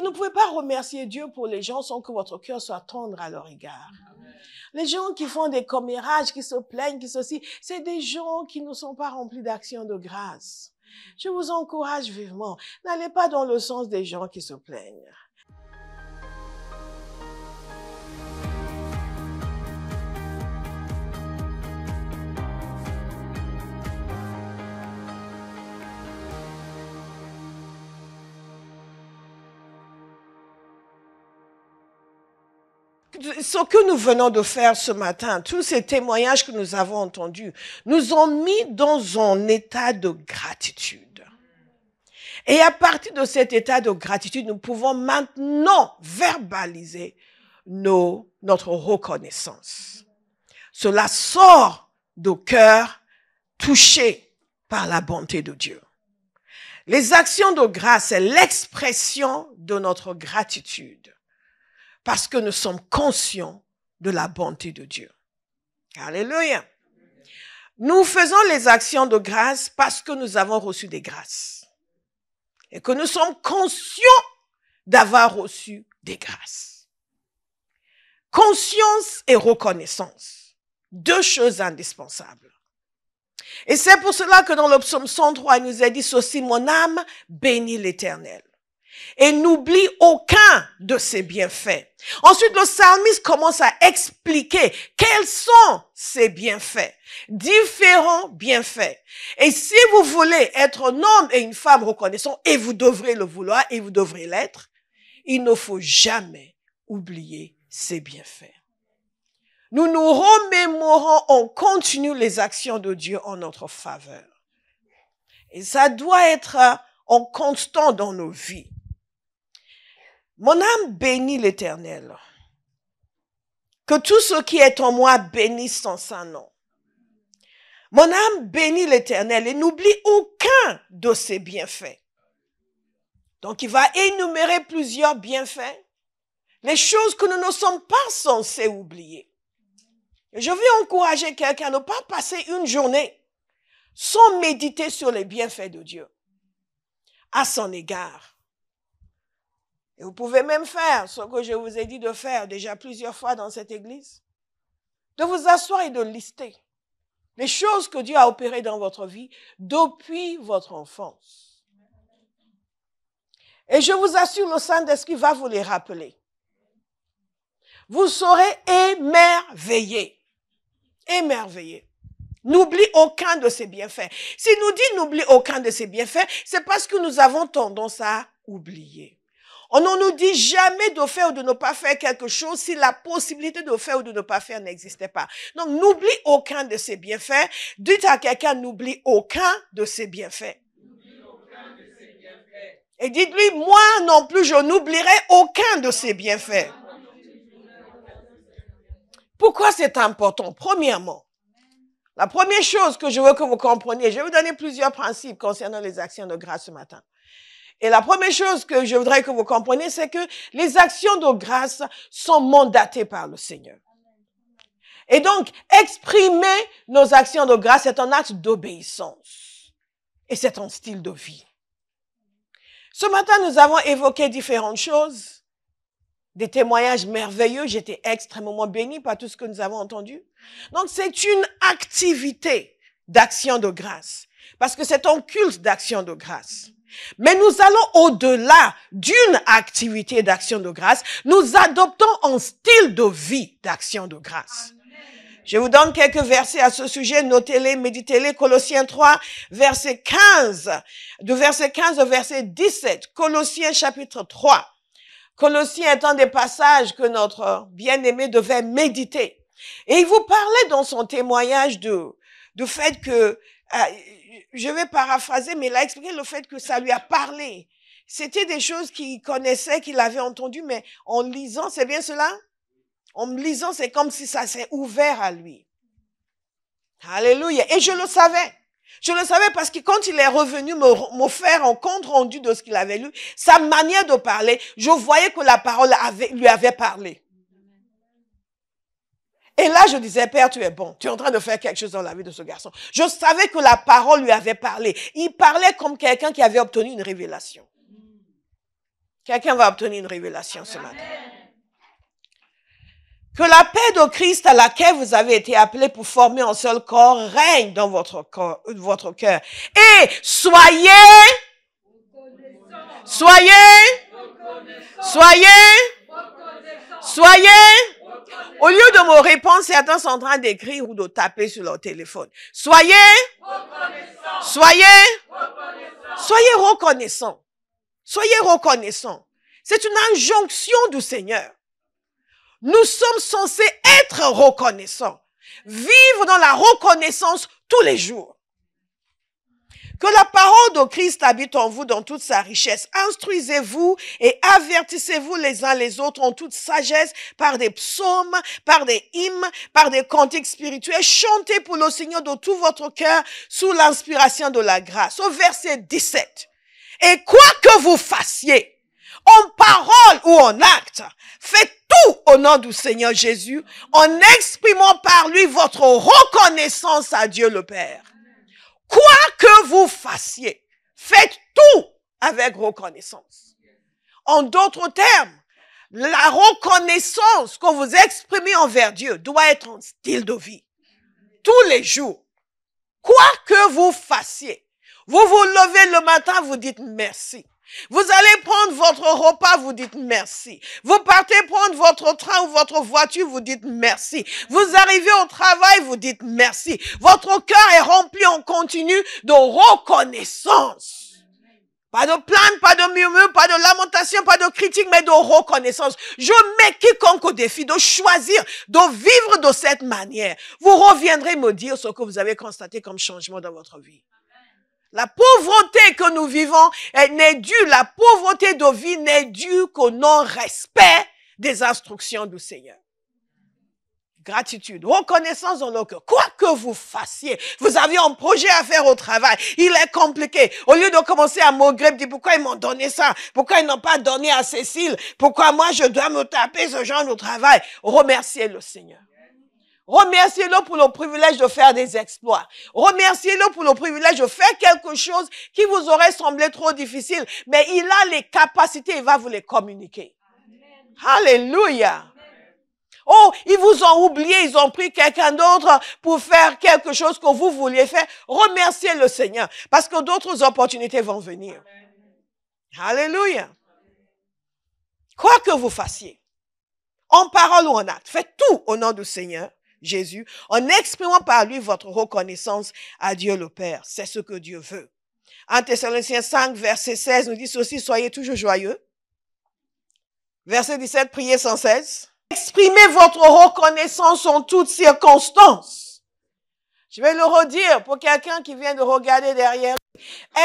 Vous ne pouvez pas remercier Dieu pour les gens sans que votre cœur soit tendre à leur égard. Les gens qui font des commérages, qui se plaignent, qui ceci, c'est des gens qui ne sont pas remplis d'action de grâce. Je vous encourage vivement. N'allez pas dans le sens des gens qui se plaignent. ce que nous venons de faire ce matin, tous ces témoignages que nous avons entendus, nous ont mis dans un état de gratitude. Et à partir de cet état de gratitude, nous pouvons maintenant verbaliser nos, notre reconnaissance. Cela sort de cœur touché par la bonté de Dieu. Les actions de grâce, c'est l'expression de notre gratitude parce que nous sommes conscients de la bonté de Dieu. Alléluia. Nous faisons les actions de grâce parce que nous avons reçu des grâces et que nous sommes conscients d'avoir reçu des grâces. Conscience et reconnaissance, deux choses indispensables. Et c'est pour cela que dans le psaume 103, il nous est dit ceci, mon âme bénit l'éternel et n'oublie aucun de ses bienfaits. Ensuite, le psalmiste commence à expliquer quels sont ses bienfaits, différents bienfaits. Et si vous voulez être un homme et une femme reconnaissant, et vous devrez le vouloir, et vous devrez l'être, il ne faut jamais oublier ses bienfaits. Nous nous remémorons en continu les actions de Dieu en notre faveur. Et ça doit être euh, en constant dans nos vies. Mon âme bénit l'Éternel. Que tout ce qui est en moi bénisse son saint nom. Mon âme bénit l'Éternel et n'oublie aucun de ses bienfaits. Donc il va énumérer plusieurs bienfaits, les choses que nous ne sommes pas censés oublier. Je veux encourager quelqu'un à ne pas passer une journée sans méditer sur les bienfaits de Dieu à son égard. Et vous pouvez même faire ce que je vous ai dit de faire déjà plusieurs fois dans cette église, de vous asseoir et de lister les choses que Dieu a opérées dans votre vie depuis votre enfance. Et je vous assure, le Saint-Esprit va vous les rappeler. Vous serez émerveillés. Émerveillés. N'oublie aucun de ses bienfaits. S'il nous dit n'oublie aucun de ses bienfaits, c'est parce que nous avons tendance à oublier. On ne nous dit jamais de faire ou de ne pas faire quelque chose si la possibilité de faire ou de ne pas faire n'existait pas. Donc, n'oublie aucun de ces bienfaits. Dites à quelqu'un, n'oublie aucun de ces bienfaits. Et dites-lui, moi non plus, je n'oublierai aucun de ces bienfaits. Pourquoi c'est important Premièrement, la première chose que je veux que vous compreniez, je vais vous donner plusieurs principes concernant les actions de grâce ce matin. Et la première chose que je voudrais que vous compreniez, c'est que les actions de grâce sont mandatées par le Seigneur. Et donc, exprimer nos actions de grâce, est un acte d'obéissance. Et c'est un style de vie. Ce matin, nous avons évoqué différentes choses, des témoignages merveilleux. J'étais extrêmement bénie par tout ce que nous avons entendu. Donc, c'est une activité d'action de grâce, parce que c'est un culte d'action de grâce. Mais nous allons au-delà d'une activité d'action de grâce. Nous adoptons un style de vie d'action de grâce. Je vous donne quelques versets à ce sujet. Notez-les, méditez-les. Colossiens 3, verset 15. De verset 15 au verset 17. Colossiens chapitre 3. Colossiens est des passages que notre bien-aimé devait méditer. Et il vous parlait dans son témoignage de, du fait que euh, je vais paraphraser, mais il a expliqué le fait que ça lui a parlé. C'était des choses qu'il connaissait, qu'il avait entendues, mais en lisant, c'est bien cela? En lisant, c'est comme si ça s'est ouvert à lui. Alléluia. Et je le savais. Je le savais parce que quand il est revenu me faire un compte rendu de ce qu'il avait lu, sa manière de parler, je voyais que la parole lui avait parlé. Et là, je disais, Père, tu es bon. Tu es en train de faire quelque chose dans la vie de ce garçon. Je savais que la parole lui avait parlé. Il parlait comme quelqu'un qui avait obtenu une révélation. Quelqu'un va obtenir une révélation ce matin. Que la paix de Christ à laquelle vous avez été appelés pour former un seul corps règne dans votre cœur. Et soyez, soyez, soyez, Soyez. Au lieu de me répondre, certains sont en train d'écrire ou de taper sur leur téléphone. Soyez. Soyez. Soyez reconnaissants. Soyez reconnaissants. C'est une injonction du Seigneur. Nous sommes censés être reconnaissants. Vivre dans la reconnaissance tous les jours. Que la parole de Christ habite en vous dans toute sa richesse. Instruisez-vous et avertissez-vous les uns les autres en toute sagesse par des psaumes, par des hymnes, par des cantiques spirituels. Chantez pour le Seigneur de tout votre cœur sous l'inspiration de la grâce. Au verset 17. Et quoi que vous fassiez, en parole ou en acte, faites tout au nom du Seigneur Jésus en exprimant par lui votre reconnaissance à Dieu le Père. Quoi que vous fassiez, faites tout avec reconnaissance. En d'autres termes, la reconnaissance que vous exprimez envers Dieu doit être un style de vie. Tous les jours, quoi que vous fassiez, vous vous levez le matin, vous dites merci. Vous allez prendre votre repas, vous dites merci. Vous partez prendre votre train ou votre voiture, vous dites merci. Vous arrivez au travail, vous dites merci. Votre cœur est rempli en continu de reconnaissance. Pas de plainte, pas de murmure, pas de lamentation, pas de critique, mais de reconnaissance. Je mets quiconque au défi de choisir, de vivre de cette manière. Vous reviendrez me dire ce que vous avez constaté comme changement dans votre vie. La pauvreté que nous vivons n'est due, la pauvreté de vie n'est due qu'au non-respect des instructions du Seigneur. Gratitude, reconnaissance dans nos cœur. Quoi que vous fassiez, vous aviez un projet à faire au travail. Il est compliqué. Au lieu de commencer à maugréer, dit pourquoi ils m'ont donné ça, pourquoi ils n'ont pas donné à Cécile, pourquoi moi je dois me taper ce genre de travail. Remerciez le Seigneur. Remerciez-le pour le privilège de faire des exploits. Remerciez-le pour le privilège de faire quelque chose qui vous aurait semblé trop difficile, mais il a les capacités, il va vous les communiquer. Alléluia. Oh, ils vous ont oublié, ils ont pris quelqu'un d'autre pour faire quelque chose que vous vouliez faire. Remerciez le Seigneur parce que d'autres opportunités vont venir. Alléluia. Quoi que vous fassiez, en parole ou en acte, faites tout au nom du Seigneur Jésus, en exprimant par lui votre reconnaissance à Dieu le Père. C'est ce que Dieu veut. En Thessaloniciens 5, verset 16, nous dit ceci, soyez toujours joyeux. Verset 17, priez sans cesse. Exprimez votre reconnaissance en toutes circonstances. Je vais le redire pour quelqu'un qui vient de regarder derrière.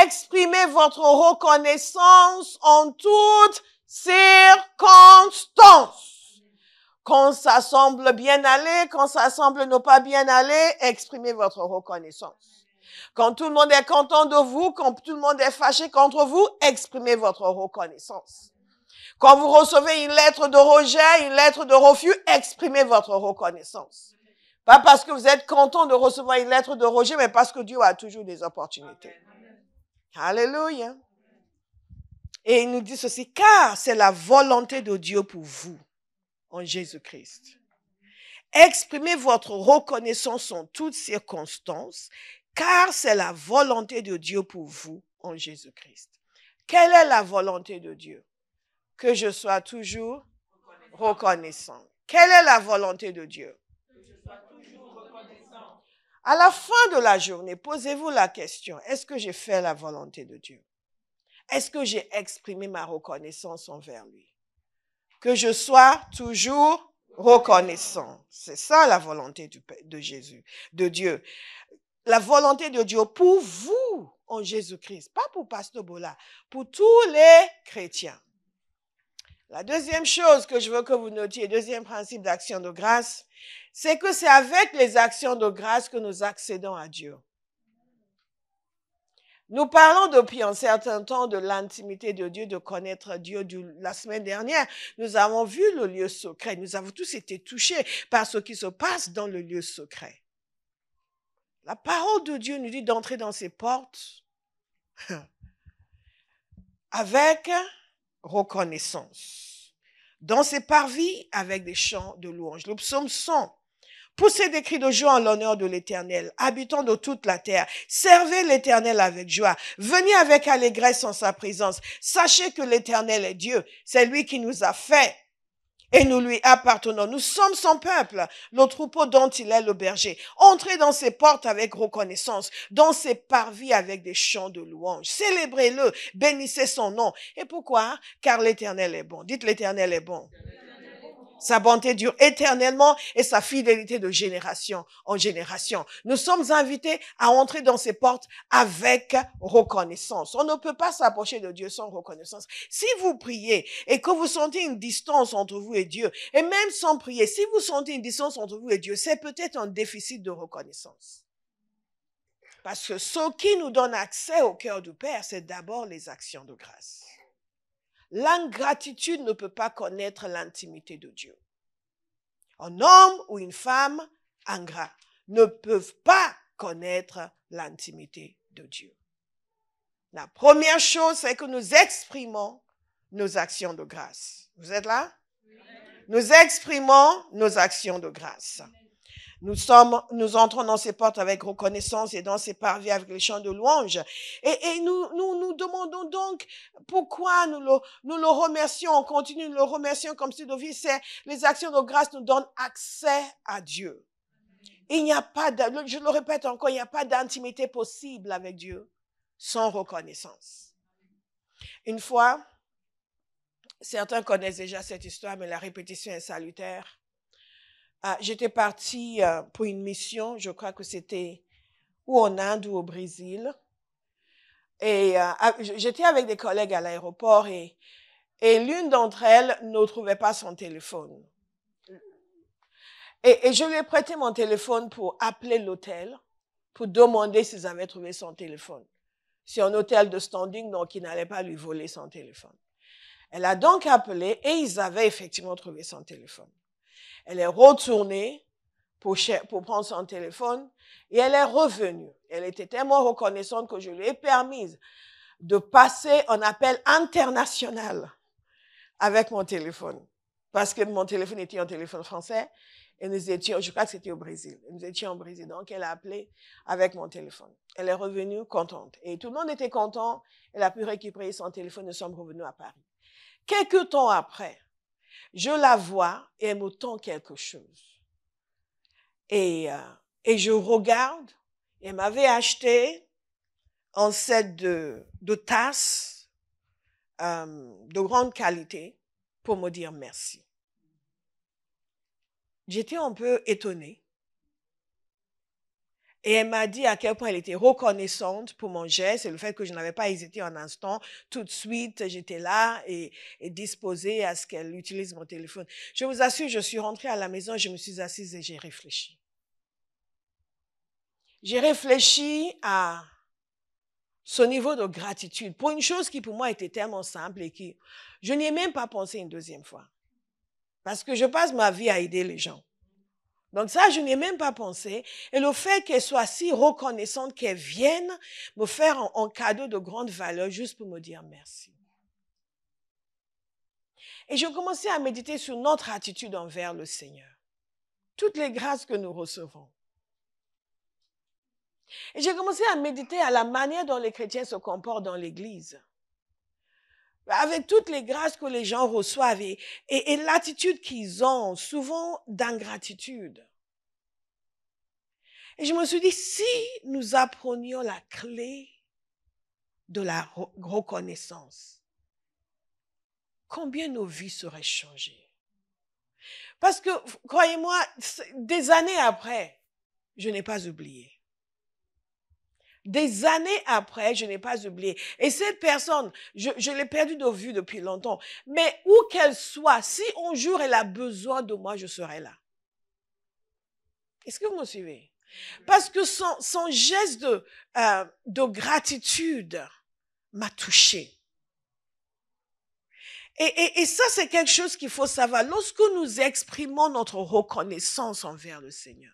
Exprimez votre reconnaissance en toutes circonstances. Quand ça semble bien aller, quand ça semble ne pas bien aller, exprimez votre reconnaissance. Quand tout le monde est content de vous, quand tout le monde est fâché contre vous, exprimez votre reconnaissance. Quand vous recevez une lettre de rejet, une lettre de refus, exprimez votre reconnaissance. Pas parce que vous êtes content de recevoir une lettre de rejet, mais parce que Dieu a toujours des opportunités. Alléluia. Et il nous dit ceci, car c'est la volonté de Dieu pour vous en Jésus-Christ. Exprimez votre reconnaissance en toutes circonstances, car c'est la volonté de Dieu pour vous en Jésus-Christ. Quelle est la volonté de Dieu Que je sois toujours reconnaissant. Quelle est la volonté de Dieu Que je sois toujours reconnaissant. À la fin de la journée, posez-vous la question, est-ce que j'ai fait la volonté de Dieu Est-ce que j'ai exprimé ma reconnaissance envers lui que je sois toujours reconnaissant. C'est ça la volonté de Jésus, de Dieu. La volonté de Dieu pour vous en Jésus-Christ, pas pour Pasteur Bola, pour tous les chrétiens. La deuxième chose que je veux que vous notiez, deuxième principe d'action de grâce, c'est que c'est avec les actions de grâce que nous accédons à Dieu. Nous parlons depuis un certain temps de l'intimité de Dieu, de connaître Dieu. la semaine dernière, nous avons vu le lieu secret. Nous avons tous été touchés par ce qui se passe dans le lieu secret. La parole de Dieu nous dit d'entrer dans ses portes avec reconnaissance, dans ses parvis avec des chants de louange. Le psaume 100 Poussez des cris de joie en l'honneur de l'Éternel, habitant de toute la terre. Servez l'Éternel avec joie. Venez avec allégresse en sa présence. Sachez que l'Éternel est Dieu. C'est lui qui nous a fait et nous lui appartenons. Nous sommes son peuple, le troupeau dont il est le berger. Entrez dans ses portes avec reconnaissance, dans ses parvis avec des chants de louange. Célébrez-le, bénissez son nom. Et pourquoi Car l'Éternel est bon. Dites l'Éternel est bon. Sa bonté dure éternellement et sa fidélité de génération en génération. Nous sommes invités à entrer dans ses portes avec reconnaissance. On ne peut pas s'approcher de Dieu sans reconnaissance. Si vous priez et que vous sentez une distance entre vous et Dieu, et même sans prier, si vous sentez une distance entre vous et Dieu, c'est peut-être un déficit de reconnaissance. Parce que ce qui nous donne accès au cœur du Père, c'est d'abord les actions de grâce. L'ingratitude ne peut pas connaître l'intimité de Dieu. Un homme ou une femme ingrat ne peuvent pas connaître l'intimité de Dieu. La première chose, c'est que nous exprimons nos actions de grâce. Vous êtes là? Nous exprimons nos actions de grâce. Nous, sommes, nous entrons dans ses portes avec reconnaissance et dans ses parvis avec les chants de louange. Et, et nous, nous, nous demandons donc pourquoi nous le, nous le remercions. On continue, de le remercions comme si vie, c'est les actions de grâce nous donnent accès à Dieu. Il n'y a pas, je le répète encore, il n'y a pas d'intimité possible avec Dieu sans reconnaissance. Une fois, certains connaissent déjà cette histoire, mais la répétition est salutaire. Ah, j'étais partie euh, pour une mission, je crois que c'était ou en Inde ou au Brésil. Et euh, j'étais avec des collègues à l'aéroport et, l'une d'entre elles ne trouvait pas son téléphone. Et, et, je lui ai prêté mon téléphone pour appeler l'hôtel, pour demander s'ils avaient trouvé son téléphone. C'est un hôtel de standing, donc ils n'allaient pas lui voler son téléphone. Elle a donc appelé et ils avaient effectivement trouvé son téléphone. Elle est retournée pour, prendre son téléphone et elle est revenue. Elle était tellement reconnaissante que je lui ai permise de passer un appel international avec mon téléphone. Parce que mon téléphone était un téléphone français et nous étions, je crois que c'était au Brésil. Nous étions au Brésil. Donc, elle a appelé avec mon téléphone. Elle est revenue contente. Et tout le monde était content. Elle a pu récupérer son téléphone. Nous sommes revenus à Paris. Quelques temps après, je la vois et elle me tend quelque chose. Et, euh, et je regarde, elle m'avait acheté un set de, de tasses euh, de grande qualité pour me dire merci. J'étais un peu étonnée. Et elle m'a dit à quel point elle était reconnaissante pour mon geste et le fait que je n'avais pas hésité un instant. Tout de suite, j'étais là et, et, disposée à ce qu'elle utilise mon téléphone. Je vous assure, je suis rentrée à la maison, je me suis assise et j'ai réfléchi. J'ai réfléchi à ce niveau de gratitude pour une chose qui pour moi était tellement simple et qui je n'y ai même pas pensé une deuxième fois. Parce que je passe ma vie à aider les gens. Donc ça, je n'y ai même pas pensé. Et le fait qu'elle soit si reconnaissante qu'elle vienne me faire un, cadeau de grande valeur juste pour me dire merci. Et j'ai commencé à méditer sur notre attitude envers le Seigneur. Toutes les grâces que nous recevons. Et j'ai commencé à méditer à la manière dont les chrétiens se comportent dans l'Église avec toutes les grâces que les gens reçoivent et, l'attitude qu'ils ont, souvent d'ingratitude. Et je me suis dit, si nous apprenions la clé de la reconnaissance, combien nos vies seraient changées. Parce que, croyez-moi, des années après, je n'ai pas oublié. Des années après, je n'ai pas oublié. Et cette personne, je, l'ai perdue de vue depuis longtemps. Mais où qu'elle soit, si un jour elle a besoin de moi, je serai là. Est-ce que vous me suivez? Parce que son, geste euh, de, gratitude m'a touché. et ça, c'est quelque chose qu'il faut savoir. Lorsque nous exprimons notre reconnaissance envers le Seigneur,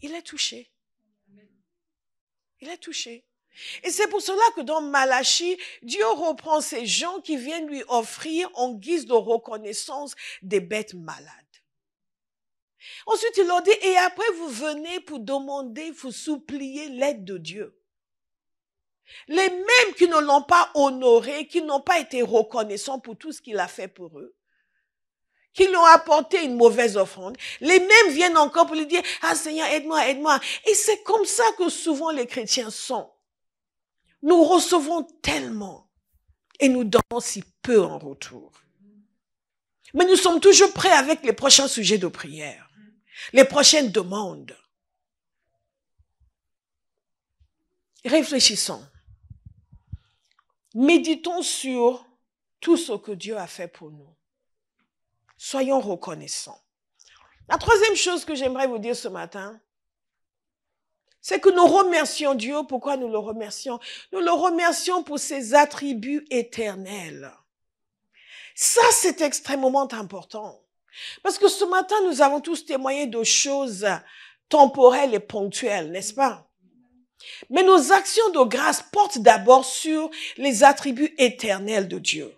il est touché. Il est touché. Et c'est pour cela que dans Malachie, Dieu reprend ces gens qui viennent lui offrir en guise de reconnaissance des bêtes malades. Ensuite, il leur dit, et après, vous venez pour demander, vous supplier l'aide de Dieu. Les mêmes qui ne l'ont pas honoré, qui n'ont pas été reconnaissants pour tout ce qu'il a fait pour eux, qui lui ont apporté une mauvaise offrande, les mêmes viennent encore pour lui dire, ah Seigneur, aide-moi, aide-moi. Et c'est comme ça que souvent les chrétiens sont. Nous recevons tellement et nous donnons si peu en retour. Mais nous sommes toujours prêts avec les prochains sujets de prière, les prochaines demandes. Réfléchissons. Méditons sur tout ce que Dieu a fait pour nous. Soyons reconnaissants. La troisième chose que j'aimerais vous dire ce matin, c'est que nous remercions Dieu. Pourquoi nous le remercions Nous le remercions pour ses attributs éternels. Ça, c'est extrêmement important. Parce que ce matin, nous avons tous témoigné de choses temporelles et ponctuelles, n'est-ce pas Mais nos actions de grâce portent d'abord sur les attributs éternels de Dieu.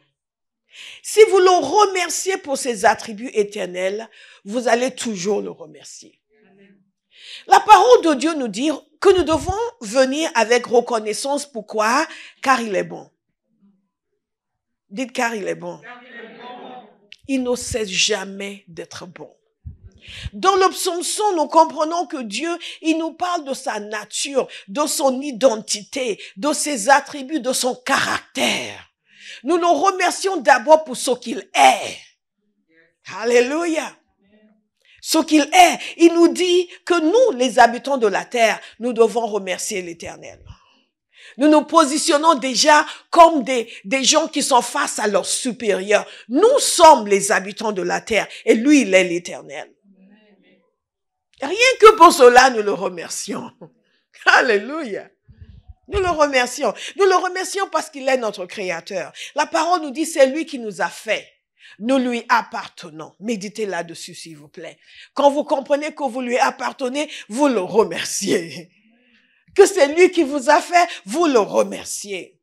Si vous le remerciez pour ses attributs éternels, vous allez toujours le remercier. La parole de Dieu nous dit que nous devons venir avec reconnaissance. Pourquoi Car il est bon. Dites car il est bon. Il, ne cesse jamais d'être bon. Dans le nous comprenons que Dieu, il nous parle de sa nature, de son identité, de ses attributs, de son caractère. Nous nous remercions d'abord pour ce qu'il est. Alléluia. Ce qu'il est, il nous dit que nous, les habitants de la terre, nous devons remercier l'Éternel. Nous nous positionnons déjà comme des, des gens qui sont face à leur supérieur. Nous sommes les habitants de la terre et lui, il est l'Éternel. Rien que pour cela, nous le remercions. Alléluia. Nous le remercions. Nous le remercions parce qu'il est notre créateur. La parole nous dit c'est lui qui nous a fait. Nous lui appartenons. Méditez là-dessus, s'il vous plaît. Quand vous comprenez que vous lui appartenez, vous le remerciez. Que c'est lui qui vous a fait, vous le remerciez.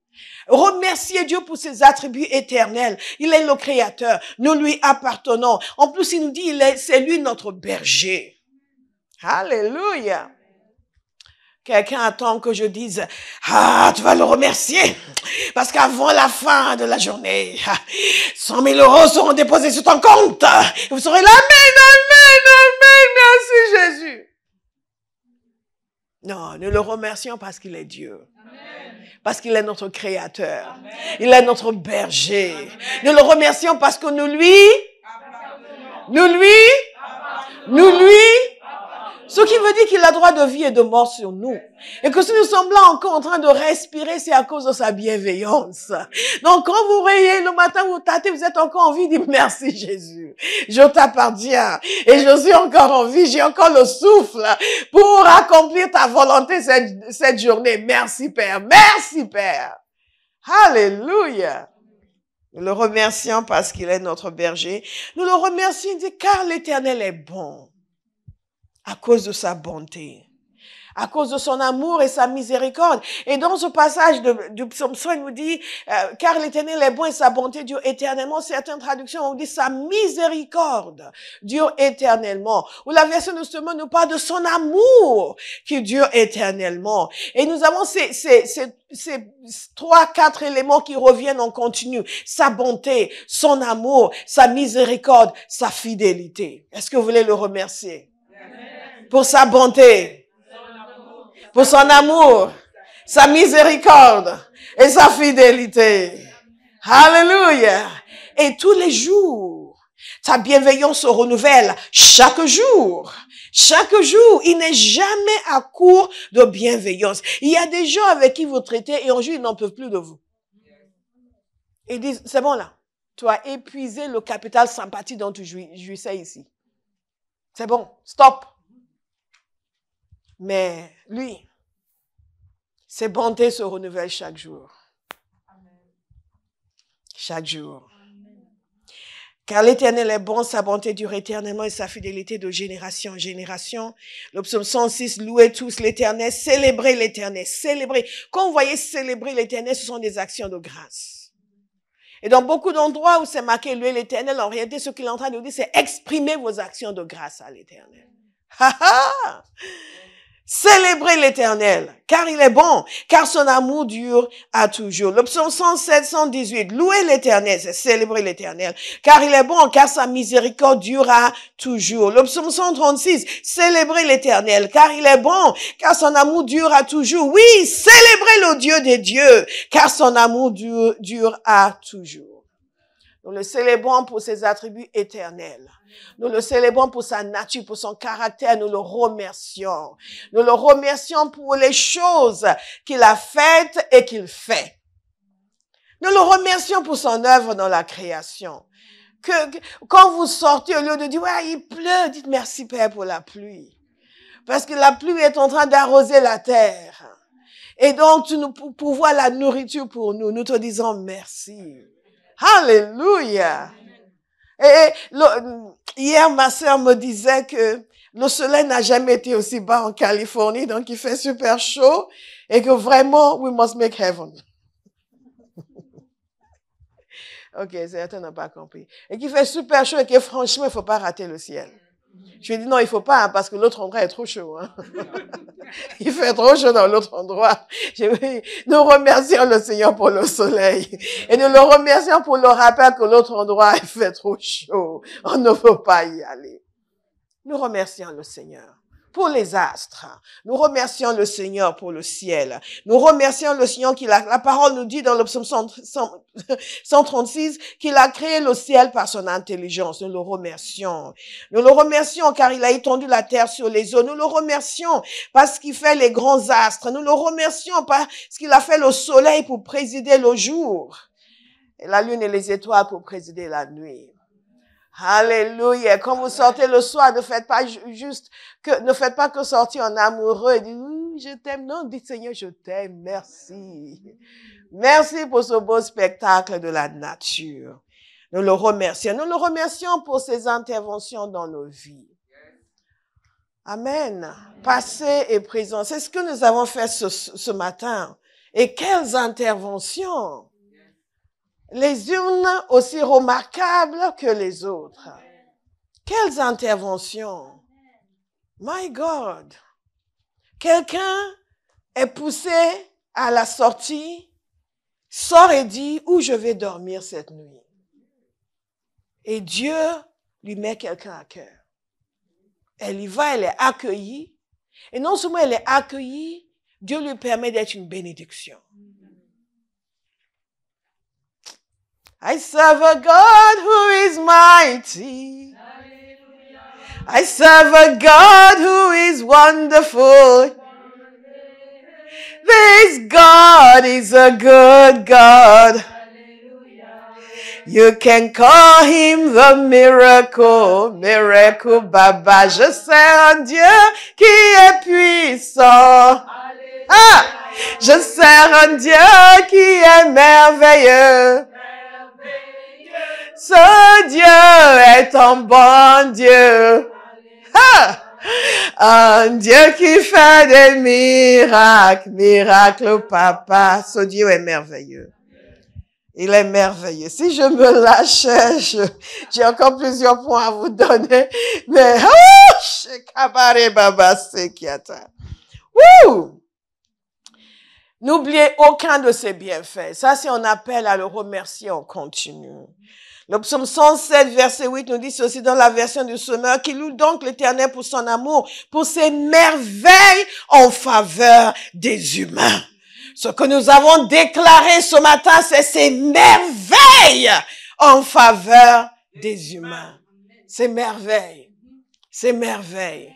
Remerciez Dieu pour ses attributs éternels. Il est le créateur. Nous lui appartenons. En plus, il nous dit, c'est lui notre berger. Alléluia. Quelqu'un attend que je dise, ah, tu vas le remercier, parce qu'avant la fin de la journée, 100 000 euros seront déposés sur ton compte. vous serez là, amen, amen, amen, merci Jésus. Non, nous le remercions parce qu'il est Dieu. Parce qu'il est notre créateur. Il est notre berger. Nous le remercions parce que nous lui, nous lui, nous lui, ce qui veut dire qu'il a droit de vie et de mort sur nous. Et que si nous sommes là encore en train de respirer, c'est à cause de sa bienveillance. Donc quand vous riez le matin, vous tâtez, vous êtes encore en vie, dites merci Jésus. Je t'appartiens et je suis encore en vie, j'ai encore le souffle pour accomplir ta volonté cette, journée. Merci Père, merci Père. Alléluia. Nous le remercions parce qu'il est notre berger. Nous le remercions, dit, car l'éternel est bon à cause de sa bonté, à cause de son amour et sa miséricorde. Et dans ce passage de, du psaume 100, il nous dit, euh, car l'éternel est bon et sa bonté dure éternellement. Certaines traductions, ont dit sa miséricorde dure éternellement. Ou la version de ce mot nous parle de son amour qui dure éternellement. Et nous avons ces, ces trois, quatre éléments qui reviennent en continu. Sa bonté, son amour, sa miséricorde, sa fidélité. Est-ce que vous voulez le remercier? pour sa bonté, pour son amour, sa miséricorde et sa fidélité. Alléluia. Et tous les jours, ta bienveillance se renouvelle chaque jour. Chaque jour, il n'est jamais à court de bienveillance. Il y a des gens avec qui vous traitez et en jour, ils n'en peuvent plus de vous. Ils disent, c'est bon là, tu as épuisé le capital sympathie dont tu jouissais ici. C'est bon, stop. Mais lui, ses bontés se renouvellent chaque jour. Chaque jour. Car l'Éternel est bon, sa bonté dure éternellement et sa fidélité de génération en génération. Le 106, louez tous l'Éternel, célébrez l'Éternel, célébrez. Quand vous voyez célébrer l'Éternel, ce sont des actions de grâce. Et dans beaucoup d'endroits où c'est marqué louer l'Éternel, en réalité, ce qu'il est en train de dire, c'est exprimer vos actions de grâce à l'Éternel. Ha ha! Célébrez l'éternel, car il est bon, car son amour dure à toujours. l'option 1718 louez l'éternel, c'est célébrer l'éternel, car il est bon, car sa miséricorde dure à toujours. L'option 136, célébrez l'éternel, car il est bon, car son amour dure à toujours. Oui, célébrez le Dieu des dieux, car son amour dure, dure à toujours. Nous le célébrons pour ses attributs éternels. Nous le célébrons pour sa nature, pour son caractère. Nous le remercions. Nous le remercions pour les choses qu'il a faites et qu'il fait. Nous le remercions pour son œuvre dans la création. Que, quand vous sortez au lieu de dire ouais, il pleut, dites merci Père pour la pluie, parce que la pluie est en train d'arroser la terre. Et donc, tu nous pourvois la nourriture pour nous. Nous te disons merci. Alléluia. Et hier, ma soeur me disait que le soleil n'a jamais été aussi bas en Californie, donc il fait super chaud et que vraiment, we must make heaven. ok, certains n'ont pas compris. Et qu'il fait super chaud et que franchement, il ne faut pas rater le ciel. Je lui ai dit non, il faut pas, hein, parce que l'autre endroit est trop chaud. Hein. il fait trop chaud dans l'autre endroit. Je veux Nous remercions le Seigneur pour le soleil. Et nous le remercions pour le rappel que l'autre endroit il fait trop chaud. On ne veut pas y aller. Nous remercions le Seigneur pour les astres. Nous remercions le Seigneur pour le ciel. Nous remercions le Seigneur qui a, la parole nous dit dans le 136 qu'il a créé le ciel par son intelligence. Nous le remercions. Nous le remercions car il a étendu la terre sur les eaux. Nous le remercions parce qu'il fait les grands astres. Nous le remercions parce qu'il a fait le soleil pour présider le jour et la lune et les étoiles pour présider la nuit. Alléluia. Quand vous sortez le soir, ne faites pas juste que, ne faites pas que sortir en amoureux et je t'aime. Non, dites Seigneur, je t'aime. Merci. Merci pour ce beau spectacle de la nature. Nous le remercions. Nous le remercions pour ses interventions dans nos vies. Amen. Passé et présent. C'est ce que nous avons fait ce matin. Et quelles interventions! les unes aussi remarquables que les autres. Quelles interventions! My God! Quelqu'un est poussé à la sortie, sort et dit où je vais dormir cette nuit. Et Dieu lui met quelqu'un à cœur. Elle y va, elle est accueillie. Et non seulement elle est accueillie, Dieu lui permet d'être une bénédiction. I serve a God who is mighty. I serve a God who is wonderful. This God is a good God. You can call him the miracle, miracle Baba. Je sais un Dieu qui est puissant. Ah! Je sers un Dieu qui est merveilleux. Ce Dieu est un bon Dieu. Un Dieu qui fait des miracles, miracles, papa. Ce Dieu est merveilleux. Il est merveilleux. Si je me lâche, j'ai encore plusieurs points à vous donner. Mais, oh, cabaret baba qui Wouh! N'oubliez aucun de ses bienfaits. Ça, c'est un appel à le remercier, en continu. Le psaume 107, verset 8 nous dit ceci dans la version du semeur, qui loue donc l'éternel pour son amour, pour ses merveilles en faveur des humains. Ce que nous avons déclaré ce matin, c'est ses merveilles en faveur des humains. Ces merveilles. ces merveilles.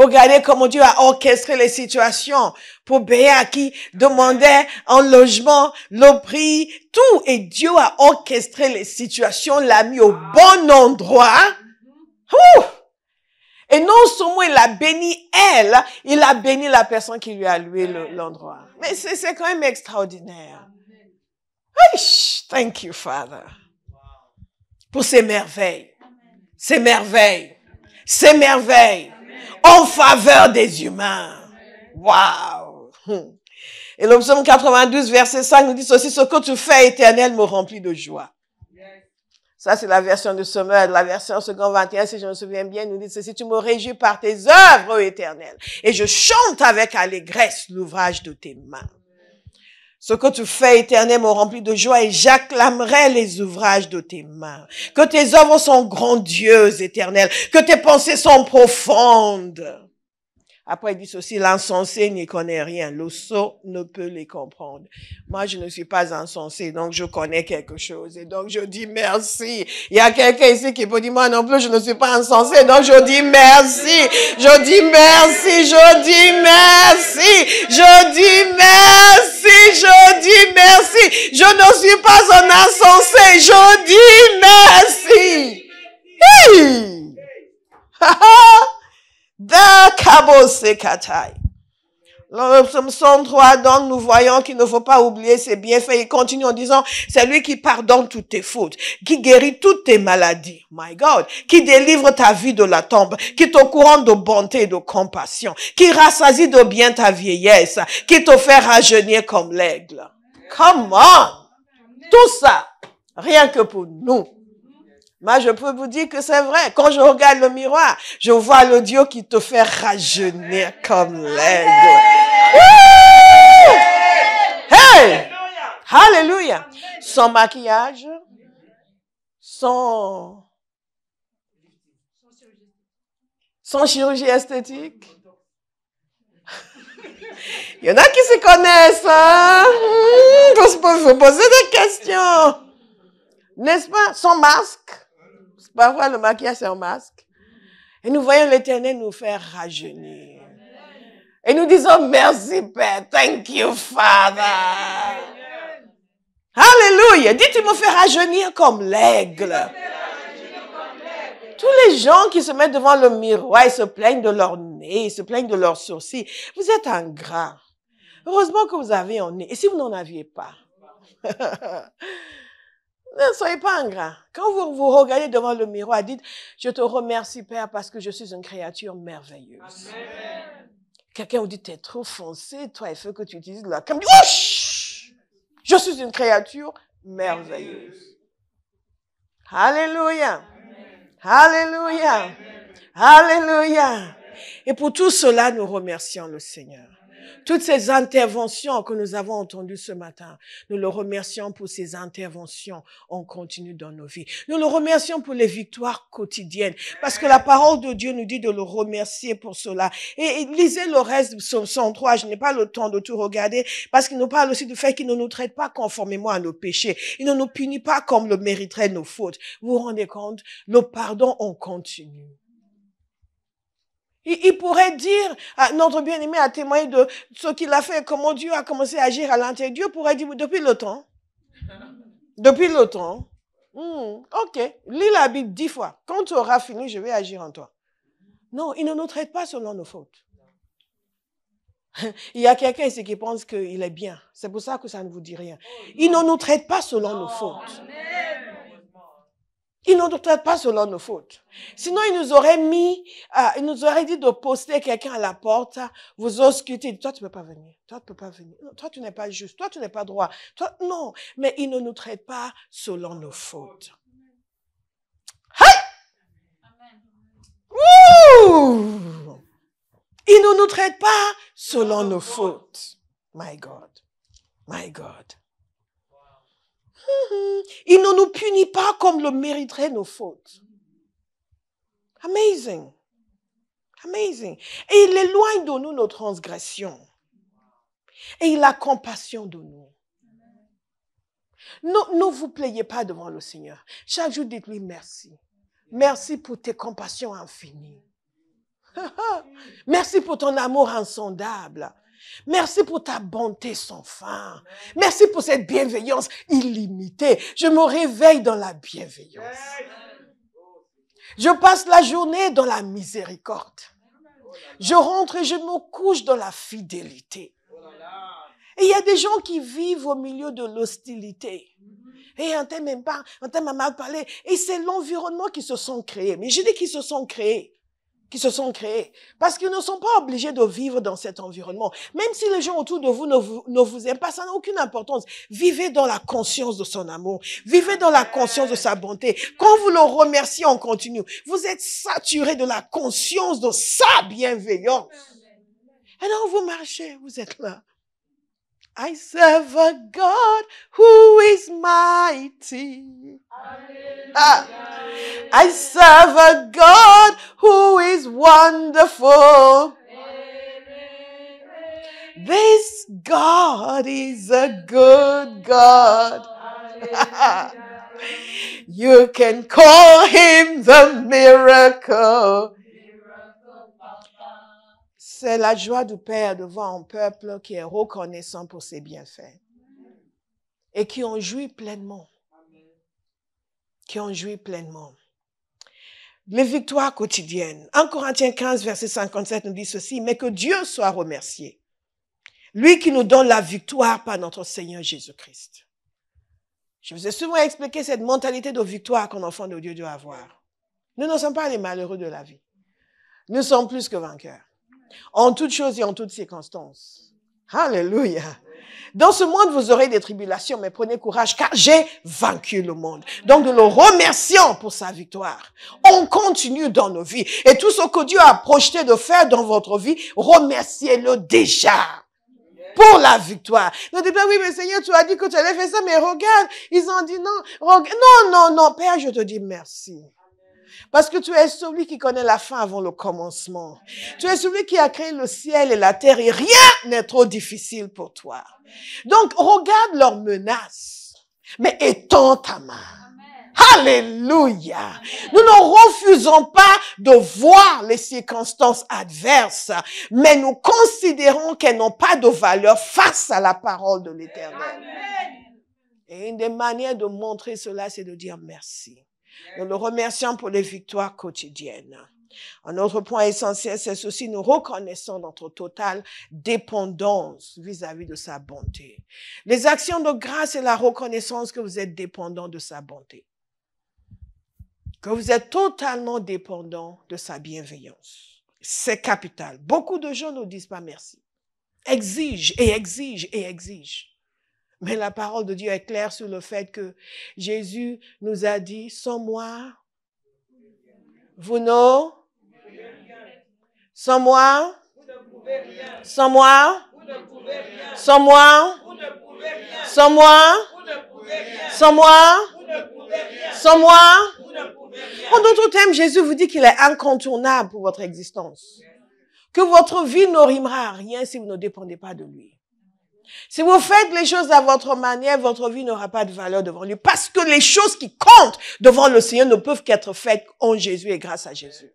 Regardez comment Dieu a orchestré les situations pour Béa qui demandait un logement, le prix, tout. Et Dieu a orchestré les situations, l'a mis au bon endroit. Et non seulement il a béni elle, il a béni la personne qui lui a loué l'endroit. Mais c'est quand même extraordinaire. thank you, Father. Pour ces merveilles. Ces merveilles. Ces merveilles en faveur des humains. Waouh! Et le 92, verset 5 nous dit ceci, ce que tu fais éternel me remplit de joie. Ça, c'est la version de Sommer. La version second 21, si je me souviens bien, nous dit ceci, tu me réjouis par tes œuvres, éternel. Et je chante avec allégresse l'ouvrage de tes mains. Ce que tu fais, éternel, me remplit de joie et j'acclamerai les ouvrages de tes mains. Que tes œuvres sont grandieuses, éternel. Que tes pensées sont profondes. Après, il dit ceci, l'insensé n'y connaît rien, le sot ne peut les comprendre. Moi, je ne suis pas insensé. donc je connais quelque chose. Et donc, je dis merci. Il y a quelqu'un ici qui peut dire, moi non plus, je ne suis pas insensé. donc je dis merci. Je dis merci, je dis merci, je dis merci, je dis merci. Je ne suis pas un insensé. je dis merci. Dans donc, nous voyons qu'il ne faut pas oublier ses bienfaits. Il continue en disant, c'est lui qui pardonne toutes tes fautes, qui guérit toutes tes maladies, my God, qui délivre ta vie de la tombe, qui te couronne de bonté et de compassion, qui rassasie de bien ta vieillesse, qui te fait rajeunir comme l'aigle. Come on! Tout ça, rien que pour nous. Moi, je peux vous dire que c'est vrai. Quand je regarde le miroir, je vois le Dieu qui te fait rajeunir comme l'aigle. Hey! Alléluia! Sans maquillage, sans, sans chirurgie esthétique. Il y en a qui se connaissent, hein? vous posez des questions. N'est-ce pas? Sans masque. Parfois, le maquillage, c'est un masque. Et nous voyons l'Éternel nous faire rajeunir. Et nous disons merci, Père. Thank you, Father. Alléluia. Dites, il me fait rajeunir comme l'aigle. Tous les gens qui se mettent devant le miroir et se plaignent de leur nez, se plaignent de leur sourcils, vous êtes ingrats. Heureusement que vous avez un nez. Et si vous n'en aviez pas? Ne soyez pas ingrat. Quand vous vous regardez devant le miroir, dites, je te remercie Père parce que je suis une créature merveilleuse. Quelqu'un vous dit, es trop foncé, toi, il faut que tu utilises la comme Je suis une créature merveilleuse. Alléluia. Alléluia. Alléluia. Et pour tout cela, nous remercions le Seigneur toutes ces interventions que nous avons entendues ce matin, nous le remercions pour ces interventions en continu dans nos vies. Nous le remercions pour les victoires quotidiennes, parce que la parole de Dieu nous dit de le remercier pour cela. Et, lisez le reste de son 103, je n'ai pas le temps de tout regarder, parce qu'il nous parle aussi du fait qu'il ne nous traite pas conformément à nos péchés, il ne nous punit pas comme le mériterait nos fautes. Vous vous rendez compte, le pardon, en continu. Il, pourrait dire, notre bien-aimé a témoigné de ce qu'il a fait, comment Dieu a commencé à agir à l'intérieur. Dieu pourrait dire, depuis le temps, depuis le temps, hmm, ok, lis la Bible dix fois. Quand tu auras fini, je vais agir en toi. Non, il ne nous traite pas selon nos fautes. il y a quelqu'un ici qui pense qu'il est bien. C'est pour ça que ça ne vous dit rien. Il ne nous traite pas selon nos fautes. Il ne nous traite pas selon nos fautes. Sinon, il nous aurait mis, euh, nous dit de poster quelqu'un à la porte, vous auscultez. Toi, tu peux pas venir. Toi, tu peux pas venir. Toi, tu n'es pas juste. Toi, tu n'es pas droit. Toi, non. Mais il ne nous traite pas selon nos fautes. Ouh! Il ne nous traite pas selon nos fautes. My God. My God. Il ne nous punit pas comme le mériteraient nos fautes. Amazing. Amazing. Et il éloigne de nous nos transgressions. Et il a compassion de nous. Ne, vous plaignez pas devant le Seigneur. Chaque jour, dites-lui merci. Merci pour tes compassions infinies. merci pour ton amour insondable. Merci pour ta bonté sans fin. Merci pour cette bienveillance illimitée. Je me réveille dans la bienveillance. Je passe la journée dans la miséricorde. Je rentre et je me couche dans la fidélité. Et il y a des gens qui vivent au milieu de l'hostilité. Et on même pas, on mal Et c'est l'environnement qui se sont créés. Mais je dis qu'ils se sont créés qui se sont créés. Parce qu'ils ne sont pas obligés de vivre dans cet environnement. Même si les gens autour de vous ne vous, aiment pas, ça n'a aucune importance. Vivez dans la conscience de son amour. Vivez dans la conscience de sa bonté. Quand vous le remerciez en continu, vous êtes saturé de la conscience de sa bienveillance. Alors vous marchez, vous êtes là. I serve a God who is mighty. Ah. I serve a God who is wonderful. This God is a good God. you can call him the miracle C'est la joie du Père devant un peuple qui est reconnaissant pour ses bienfaits et qui en jouit pleinement. Qui en jouit pleinement. Les victoires quotidiennes. En Corinthiens 15, verset 57 nous dit ceci, mais que Dieu soit remercié. Lui qui nous donne la victoire par notre Seigneur Jésus-Christ. Je vous ai souvent expliqué cette mentalité de victoire qu'un enfant de Dieu doit avoir. Nous ne sommes pas les malheureux de la vie. Nous sommes plus que vainqueurs. En toutes choses et en toutes circonstances. Alléluia. Dans ce monde, vous aurez des tribulations, mais prenez courage car j'ai vaincu le monde. Donc, nous le remercions pour sa victoire. On continue dans nos vies. Et tout ce que Dieu a projeté de faire dans votre vie, remerciez-le déjà pour la victoire. Ne dites pas, oui, mais Seigneur, tu as dit que tu allais faire ça, mais regarde, ils ont dit non. Non, non, non, Père, je te dis merci. Parce que tu es celui qui connaît la fin avant le commencement. Tu es celui qui a créé le ciel et la terre et rien n'est trop difficile pour toi. Donc, regarde leurs menaces, mais étends ta main. Alléluia. Nous ne refusons pas de voir les circonstances adverses, mais nous considérons qu'elles n'ont pas de valeur face à la parole de l'Éternel. Et une des manières de montrer cela, c'est de dire merci. Nous le remercions pour les victoires quotidiennes. Un autre point essentiel, c'est ceci, nous reconnaissons notre totale dépendance vis-à-vis -vis de sa bonté. Les actions de grâce et la reconnaissance que vous êtes dépendant de sa bonté. Que vous êtes totalement dépendant de sa bienveillance. C'est capital. Beaucoup de gens ne disent pas merci. Exige et exige et exige. Mais la parole de Dieu est claire sur le fait que Jésus nous a dit, sans moi, vous rien. sans moi, sans moi, sans moi, sans moi, sans moi, sans moi. En d'autres termes, Jésus vous dit qu'il est incontournable pour votre existence. Que votre vie ne à rien si vous ne dépendez pas de lui. Si vous faites les choses à votre manière, votre vie n'aura pas de valeur devant lui. Parce que les choses qui comptent devant le Seigneur ne peuvent qu'être faites en Jésus et grâce à Jésus.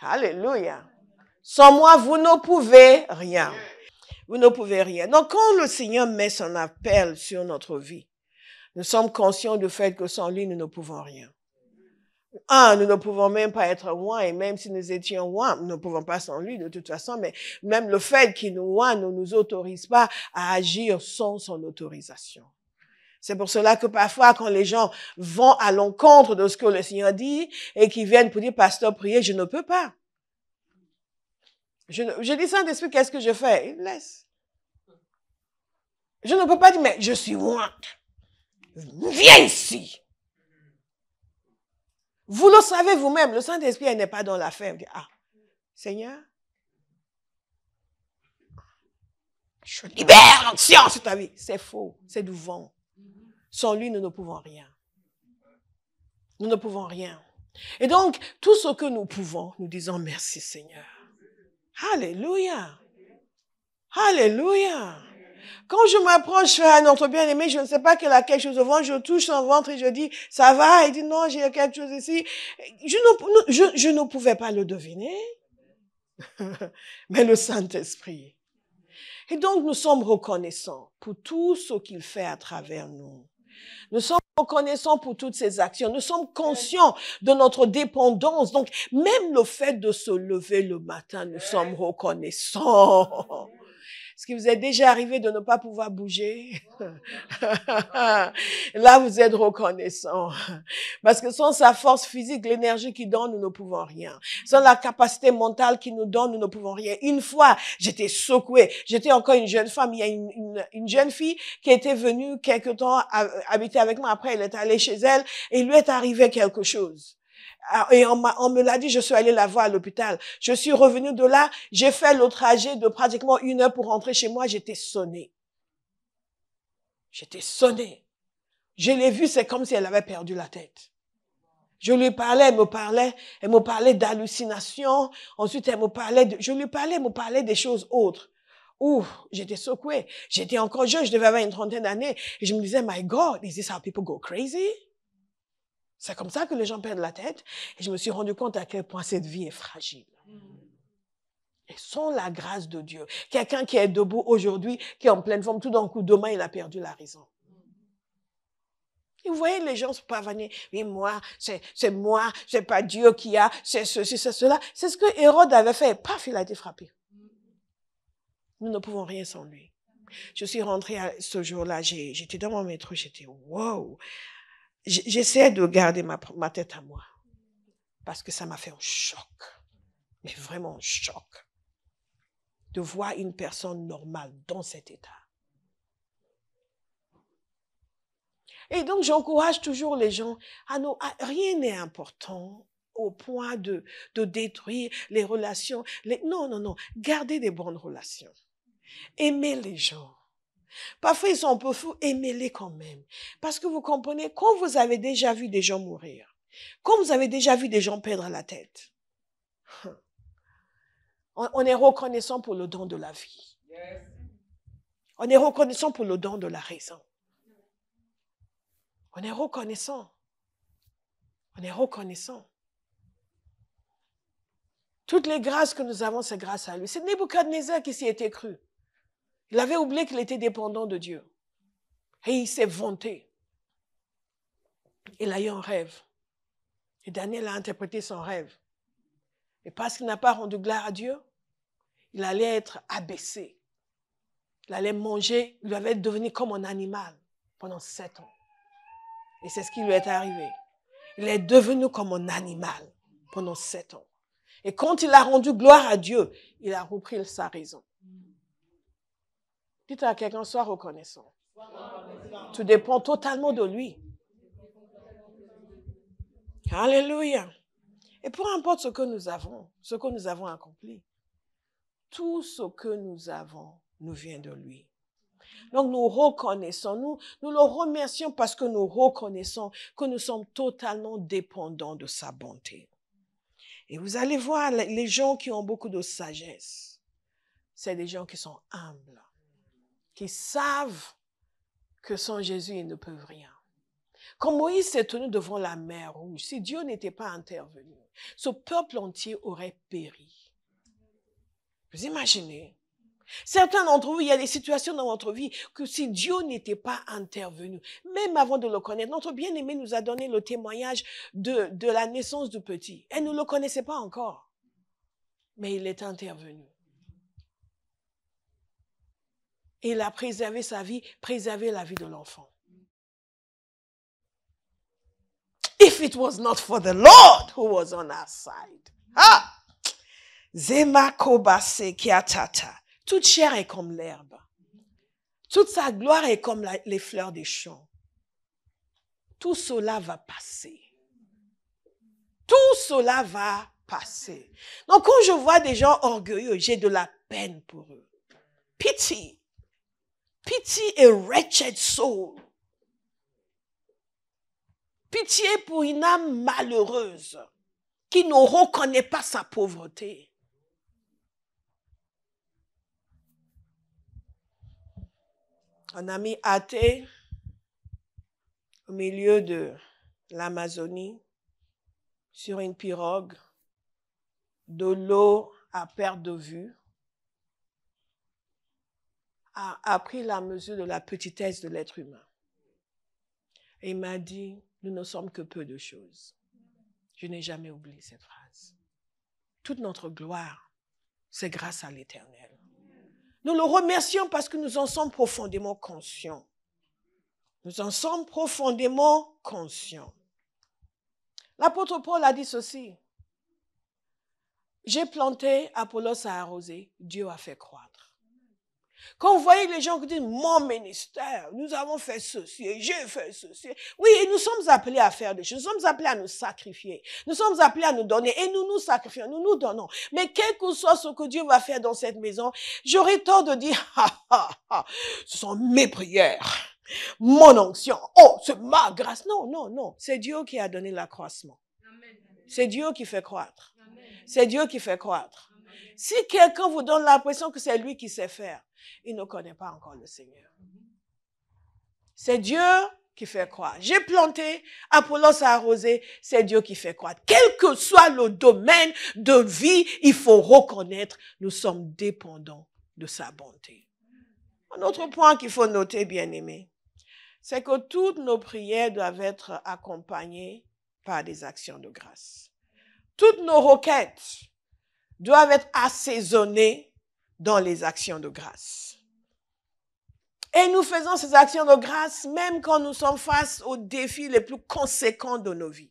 Alléluia. Sans moi, vous ne pouvez rien. Vous ne pouvez rien. Donc, quand le Seigneur met son appel sur notre vie, nous sommes conscients du fait que sans lui, nous ne pouvons rien. Ah, nous ne pouvons même pas être loin, et même si nous étions loin, nous ne pouvons pas sans lui de toute façon, mais même le fait qu'il nous loin ne nous autorise pas à agir sans son autorisation. C'est pour cela que parfois, quand les gens vont à l'encontre de ce que le Seigneur dit et qui viennent pour dire, pasteur, priez, je ne peux pas. Je, je dis, ça d'esprit, qu'est-ce que je fais? Il me laisse. Je ne peux pas dire, mais je suis loin. Viens ici. Vous le savez vous-même, le Saint-Esprit n'est pas dans la ferme Ah, Seigneur, je libère l'ancien sur ta vie. C'est faux, c'est du vent. Sans lui, nous ne pouvons rien. Nous ne pouvons rien. Et donc, tout ce que nous pouvons, nous disons merci Seigneur. Alléluia. Alléluia. Quand je m'approche à notre bien-aimé, je ne sais pas qu'elle a quelque chose devant, je touche son ventre et je dis, ça va? Il dit, non, j'ai quelque chose ici. Je ne, je, je ne pouvais pas le deviner. Mais le Saint-Esprit. Et donc, nous sommes reconnaissants pour tout ce qu'il fait à travers nous. Nous sommes reconnaissants pour toutes ses actions. Nous sommes conscients de notre dépendance. Donc, même le fait de se lever le matin, nous sommes reconnaissants ce qui vous est déjà arrivé de ne pas pouvoir bouger? Là, vous êtes reconnaissant. Parce que sans sa force physique, l'énergie qu'il donne, nous ne pouvons rien. Sans la capacité mentale qu'il nous donne, nous ne pouvons rien. Une fois, j'étais secouée. J'étais encore une jeune femme. Il y a une, jeune fille qui était venue quelque temps habiter avec moi. Après, elle est allée chez elle et il lui est arrivé quelque chose. Ah, et on, on me l'a dit, je suis allée la voir à l'hôpital. Je suis revenue de là, j'ai fait le trajet de pratiquement une heure pour rentrer chez moi, j'étais sonnée. J'étais sonnée. Je l'ai vue, c'est comme si elle avait perdu la tête. Je lui parlais, elle me parlait, elle me parlait d'hallucinations. Ensuite, elle me parlait de, je lui parlais, me parlait des choses autres. Ouh, j'étais secouée. J'étais encore jeune, je devais avoir une trentaine d'années. Et je me disais, my God, is this how people go crazy? C'est comme ça que les gens perdent la tête. Et je me suis rendu compte à quel point cette vie est fragile. Hmm. Et sans la grâce de Dieu, quelqu'un qui est debout aujourd'hui, qui est en pleine forme, tout d'un coup, demain, il a perdu la raison. vous voyez les gens sont pas venus, « Oui, moi, c'est, moi, moi, n'est pas Dieu qui a, c'est ceci, c'est cela. C'est ce que Hérode avait fait. paf, il a été frappé. Hmm. Nous ne pouvons rien sans lui. Je suis rentrée à ce jour-là, j'étais dans mon métro, j'étais wow! j'essaie de garder ma, tête à moi. Parce que ça m'a fait un choc. Mais vraiment un choc. De voir une personne normale dans cet état. Et donc, j'encourage toujours les gens à nous. rien n'est important au point de, de détruire les relations. Les, non, non, non. garder des bonnes relations. Aimer les gens. Parfois, ils sont un peu fous, aimez-les quand même. Parce que vous comprenez, quand vous avez déjà vu des gens mourir, quand vous avez déjà vu des gens perdre la tête, hum, on, est reconnaissant pour le don de la vie. On est reconnaissant pour le don de la raison. On est reconnaissant. On est reconnaissant. Toutes les grâces que nous avons, c'est grâce à lui. C'est Nebuchadnezzar qui s'y était cru. Il avait oublié qu'il était dépendant de Dieu. Et il s'est vanté. Il a eu un rêve. Et Daniel a interprété son rêve. Et parce qu'il n'a pas rendu gloire à Dieu, il allait être abaissé. Il allait manger, il avait devenu comme un animal pendant sept ans. Et c'est ce qui lui est arrivé. Il est devenu comme un animal pendant sept ans. Et quand il a rendu gloire à Dieu, il a repris sa raison. Dites à quelqu'un, sois reconnaissant. Tu dépends totalement de lui. Alléluia. Et peu importe ce que nous avons, ce que nous avons accompli, tout ce que nous avons nous vient de lui. Donc nous reconnaissons, nous, nous le remercions parce que nous reconnaissons que nous sommes totalement dépendants de sa bonté. Et vous allez voir, les gens qui ont beaucoup de sagesse, c'est des gens qui sont humbles qui savent que sans Jésus, ils ne peuvent rien. Quand Moïse s'est tenu devant la mer rouge, si Dieu n'était pas intervenu, ce peuple entier aurait péri. Vous imaginez Certains d'entre vous, il y a des situations dans votre vie que si Dieu n'était pas intervenu, même avant de le connaître, notre bien-aimé nous a donné le témoignage de, de la naissance du petit. Elle ne le connaissait pas encore, mais il est intervenu il a préservé sa vie, préservé la vie de l'enfant. If it was not for the Lord who was on our side. Ah! Zema kiatata. Toute chair est comme l'herbe. Toute sa gloire est comme les fleurs des champs. Tout cela va passer. Tout cela va passer. Donc quand je vois des gens orgueilleux, j'ai de la peine pour eux. Pitié. Pitié a wretched soul. Pitié pour une âme malheureuse qui ne reconnaît pas sa pauvreté. Un ami athée au milieu de l'Amazonie sur une pirogue, de l'eau à perte de vue a, pris la mesure de la petitesse de l'être humain. Et il m'a dit, nous ne sommes que peu de choses. Je n'ai jamais oublié cette phrase. Toute notre gloire, c'est grâce à l'Éternel. Nous le remercions parce que nous en sommes profondément conscients. Nous en sommes profondément conscients. L'apôtre Paul a dit ceci. J'ai planté, Apollos a arrosé, Dieu a fait croître. Quand vous voyez les gens qui disent mon ministère, nous avons fait ceci, j'ai fait ceci. Oui, et nous sommes appelés à faire des choses. Nous sommes appelés à nous sacrifier. Nous sommes appelés à nous donner et nous nous sacrifions, nous nous donnons. Mais quel que soit ce que Dieu va faire dans cette maison, j'aurais tort de dire, ha, ah, ha, ah, ah, ce sont mes prières, mon onction. Oh, c'est ma grâce. Non, non, non. C'est Dieu qui a donné l'accroissement. C'est Dieu qui fait croître. C'est Dieu qui fait croître. Si quelqu'un vous donne l'impression que c'est lui qui sait faire, il ne connaît pas encore le Seigneur. C'est Dieu qui fait croire. J'ai planté, Apollos a arrosé, c'est Dieu qui fait croire. Quel que soit le domaine de vie, il faut reconnaître, nous sommes dépendants de sa bonté. Un autre point qu'il faut noter, bien-aimé, c'est que toutes nos prières doivent être accompagnées par des actions de grâce. Toutes nos requêtes doivent être assaisonnées dans les actions de grâce. Et nous faisons ces actions de grâce même quand nous sommes face aux défis les plus conséquents de nos vies.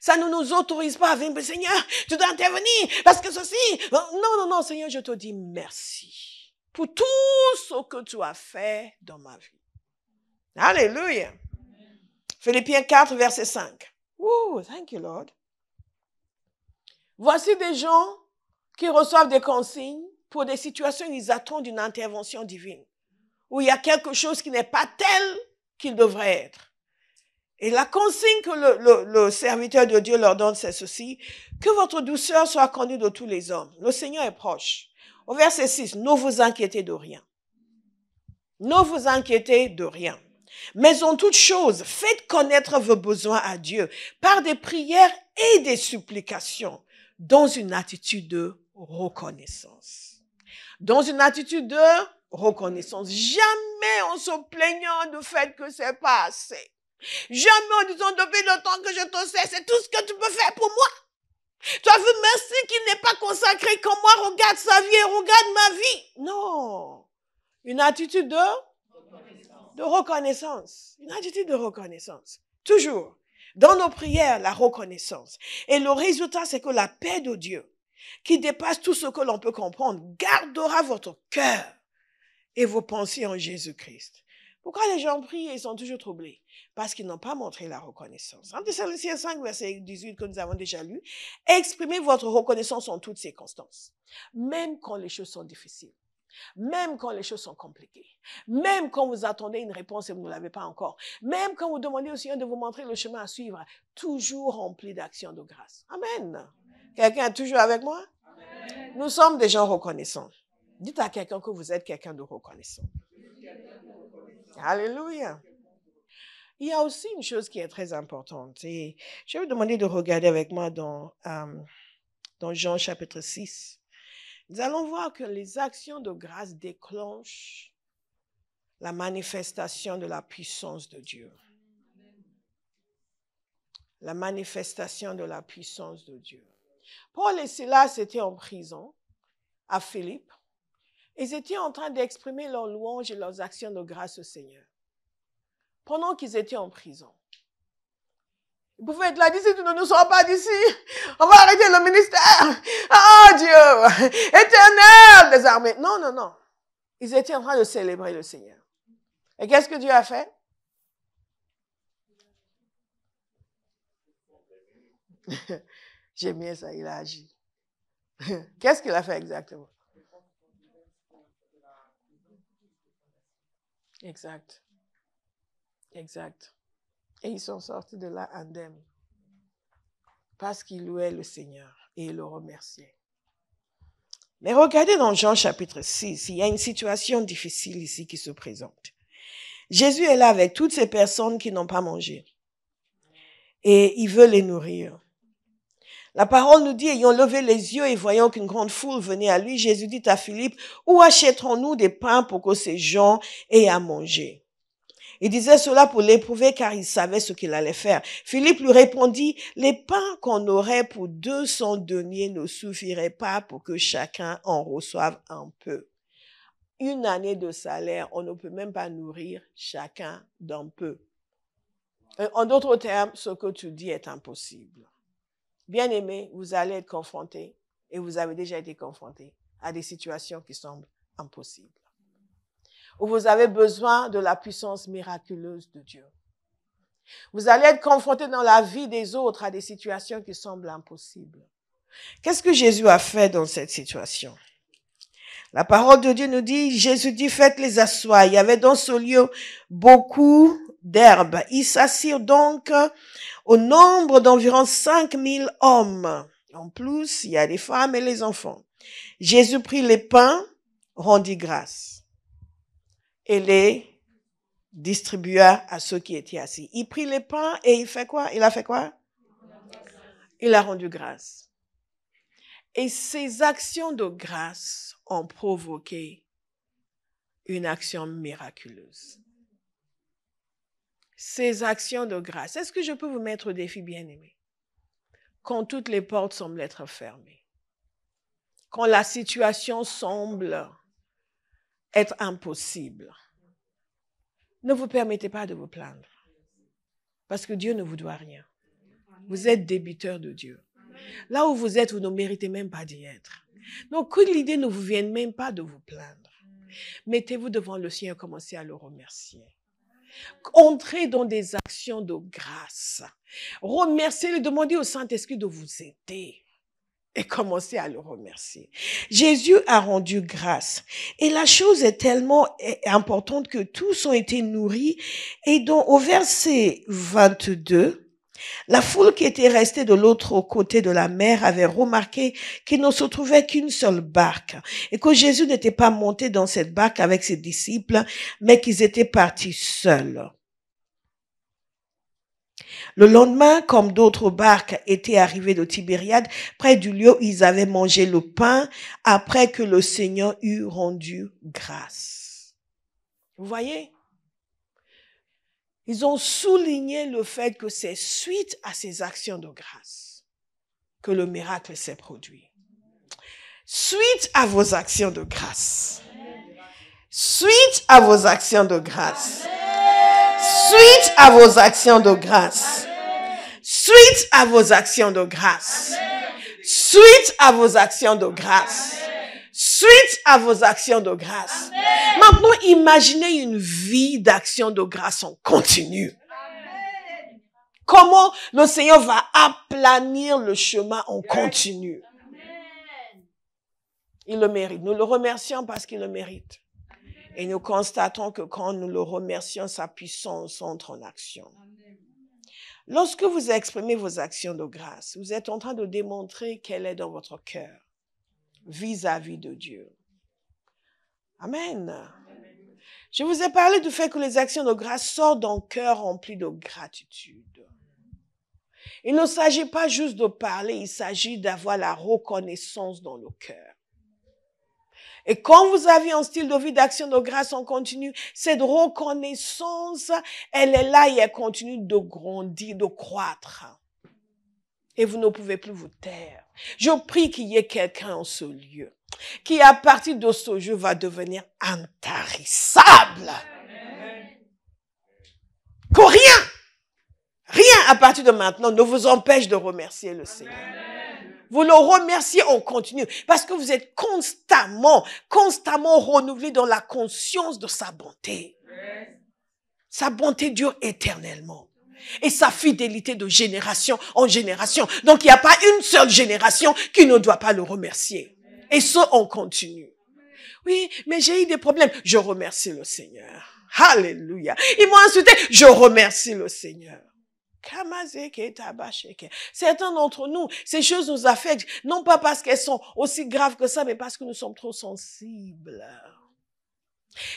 Ça ne nous autorise pas à venir, Seigneur, tu dois intervenir parce que ceci. Non, non, non, Seigneur, je te dis merci pour tout ce que tu as fait dans ma vie. Alléluia. Philippiens 4, verset 5. Ouh, thank you, Lord. Voici des gens qui reçoivent des consignes pour des situations, ils attendent une intervention divine, où il y a quelque chose qui n'est pas tel qu'il devrait être. Et la consigne que le, le serviteur de Dieu leur donne, c'est ceci, que votre douceur soit connue de tous les hommes. Le Seigneur est proche. Au verset 6, ne vous inquiétez de rien. Ne vous inquiétez de rien. Mais en toute chose, faites connaître vos besoins à Dieu par des prières et des supplications dans une attitude de reconnaissance dans une attitude de reconnaissance. Jamais en se plaignant du fait que c'est pas assez. Jamais en disant depuis le temps que je te sais, c'est tout ce que tu peux faire pour moi. Tu as vu, merci qu'il n'est pas consacré comme moi, regarde sa vie et regarde ma vie. Non. Une attitude de de reconnaissance. Une attitude de reconnaissance. Toujours. Dans nos prières, la reconnaissance. Et le résultat, c'est que la paix de Dieu, qui dépasse tout ce que l'on peut comprendre, gardera votre cœur et vos pensées en Jésus-Christ. Pourquoi les gens prient et ils sont toujours troublés Parce qu'ils n'ont pas montré la reconnaissance. En Thessaloniciens 5, verset 18 que nous avons déjà lu, exprimez votre reconnaissance en toutes circonstances, même quand les choses sont difficiles même quand les choses sont compliquées, même quand vous attendez une réponse et vous ne l'avez pas encore, même quand vous demandez au Seigneur de vous montrer le chemin à suivre, toujours rempli d'actions de grâce. Amen. Quelqu'un est toujours avec moi Nous sommes des gens reconnaissants. Dites à quelqu'un que vous êtes quelqu'un de reconnaissant. Alléluia. Il y a aussi une chose qui est très importante. je vais vous demander de regarder avec moi dans, euh, dans Jean chapitre 6. Nous allons voir que les actions de grâce déclenchent la manifestation de la puissance de Dieu. La manifestation de la puissance de Dieu. Paul et Silas étaient en prison à Philippe. Ils étaient en train d'exprimer leurs louanges et leurs actions de grâce au Seigneur. Pendant qu'ils étaient en prison. Ils pouvaient être là, d'ici, nous ne nous pas d'ici. On va arrêter le ministère. Ah, oh Dieu, éternel des armées. Non, non, non. Ils étaient en train de célébrer le Seigneur. Et qu'est-ce que Dieu a fait? J'aime bien ça, il a agi. Qu'est-ce qu'il a fait exactement Exact. Exact. Et ils sont sortis de là indemnes parce qu'ils louaient le Seigneur et ils le remerciaient. Mais regardez dans Jean chapitre 6, il y a une situation difficile ici qui se présente. Jésus est là avec toutes ces personnes qui n'ont pas mangé et il veut les nourrir. La parole nous dit, ayant levé les yeux et voyant qu'une grande foule venait à lui, Jésus dit à Philippe, où achèterons-nous des pains pour que ces gens aient à manger? Il disait cela pour l'éprouver car il savait ce qu'il allait faire. Philippe lui répondit, les pains qu'on aurait pour 200 deniers ne suffiraient pas pour que chacun en reçoive un peu. Une année de salaire, on ne peut même pas nourrir chacun d'un peu. Euh, en d'autres termes, ce que tu dis est impossible bien aimé vous allez être confrontés, et vous avez déjà été confrontés, à des situations qui semblent impossibles. Ou vous avez besoin de la puissance miraculeuse de Dieu. Vous allez être confrontés dans la vie des autres à des situations qui semblent impossibles. Qu'est-ce que Jésus a fait dans cette situation la parole de Dieu nous dit, Jésus dit, faites-les asseoir. Il y avait dans ce lieu beaucoup d'herbes. Ils s'assirent donc au nombre d'environ 5000 hommes. En plus, il y a les femmes et les enfants. Jésus prit les pains, rendit grâce et les distribua à ceux qui étaient assis. Il prit les pains et il fait quoi? Il a fait quoi? Il a rendu grâce. Et ces actions de grâce ont provoqué une action miraculeuse. Ces actions de grâce, est-ce que je peux vous mettre au défi, bien-aimé? Quand toutes les portes semblent être fermées, quand la situation semble être impossible, ne vous permettez pas de vous plaindre, parce que Dieu ne vous doit rien. Vous êtes débiteur de Dieu. Là où vous êtes, vous ne méritez même pas d'y être. Donc, que l'idée ne vous vienne même pas de vous plaindre. Mettez-vous devant le Seigneur et commencez à le remercier. Entrez dans des actions de grâce. Remerciez-le, demandez au Saint-Esprit de vous aider et commencez à le remercier. Jésus a rendu grâce. Et la chose est tellement importante que tous ont été nourris. Et donc, au verset 22, la foule qui était restée de l'autre côté de la mer avait remarqué qu'il ne se trouvait qu'une seule barque et que Jésus n'était pas monté dans cette barque avec ses disciples, mais qu'ils étaient partis seuls. Le lendemain, comme d'autres barques étaient arrivées de Tibériade, près du lieu où ils avaient mangé le pain après que le Seigneur eut rendu grâce. Vous voyez? Ils ont souligné le fait que c'est suite à ces actions de grâce que le miracle s'est produit. Suite à vos actions de grâce. Suite à vos actions de grâce. Suite à vos actions de grâce. Suite à vos actions de grâce. Suite à vos actions de grâce suite à vos actions de grâce. Amen. Maintenant, imaginez une vie d'action de grâce en continu. Comment le Seigneur va aplanir le chemin en continu. Amen. Il le mérite. Nous le remercions parce qu'il le mérite. Et nous constatons que quand nous le remercions, sa puissance entre en action. Lorsque vous exprimez vos actions de grâce, vous êtes en train de démontrer qu'elle est dans votre cœur vis-à-vis de Dieu. Amen. Je vous ai parlé du fait que les actions de grâce sortent d'un cœur rempli de gratitude. Il ne s'agit pas juste de parler, il s'agit d'avoir la reconnaissance dans le cœur. Et quand vous avez un style de vie d'action de grâce en continu, cette reconnaissance, elle est là et elle continue de grandir, de croître et vous ne pouvez plus vous taire. Je prie qu'il y ait quelqu'un en ce lieu qui, à partir de ce jour, va devenir intarissable. Que rien, rien à partir de maintenant ne vous empêche de remercier le Seigneur. Vous le remerciez en continu parce que vous êtes constamment, constamment renouvelé dans la conscience de sa bonté. Sa bonté dure éternellement. Et sa fidélité de génération en génération. Donc il n'y a pas une seule génération qui ne doit pas le remercier. Et ce, on continue. Oui, mais j'ai eu des problèmes. Je remercie le Seigneur. Alléluia. Ils m'ont insulté. Je remercie le Seigneur. Certains d'entre nous, ces choses nous affectent, non pas parce qu'elles sont aussi graves que ça, mais parce que nous sommes trop sensibles.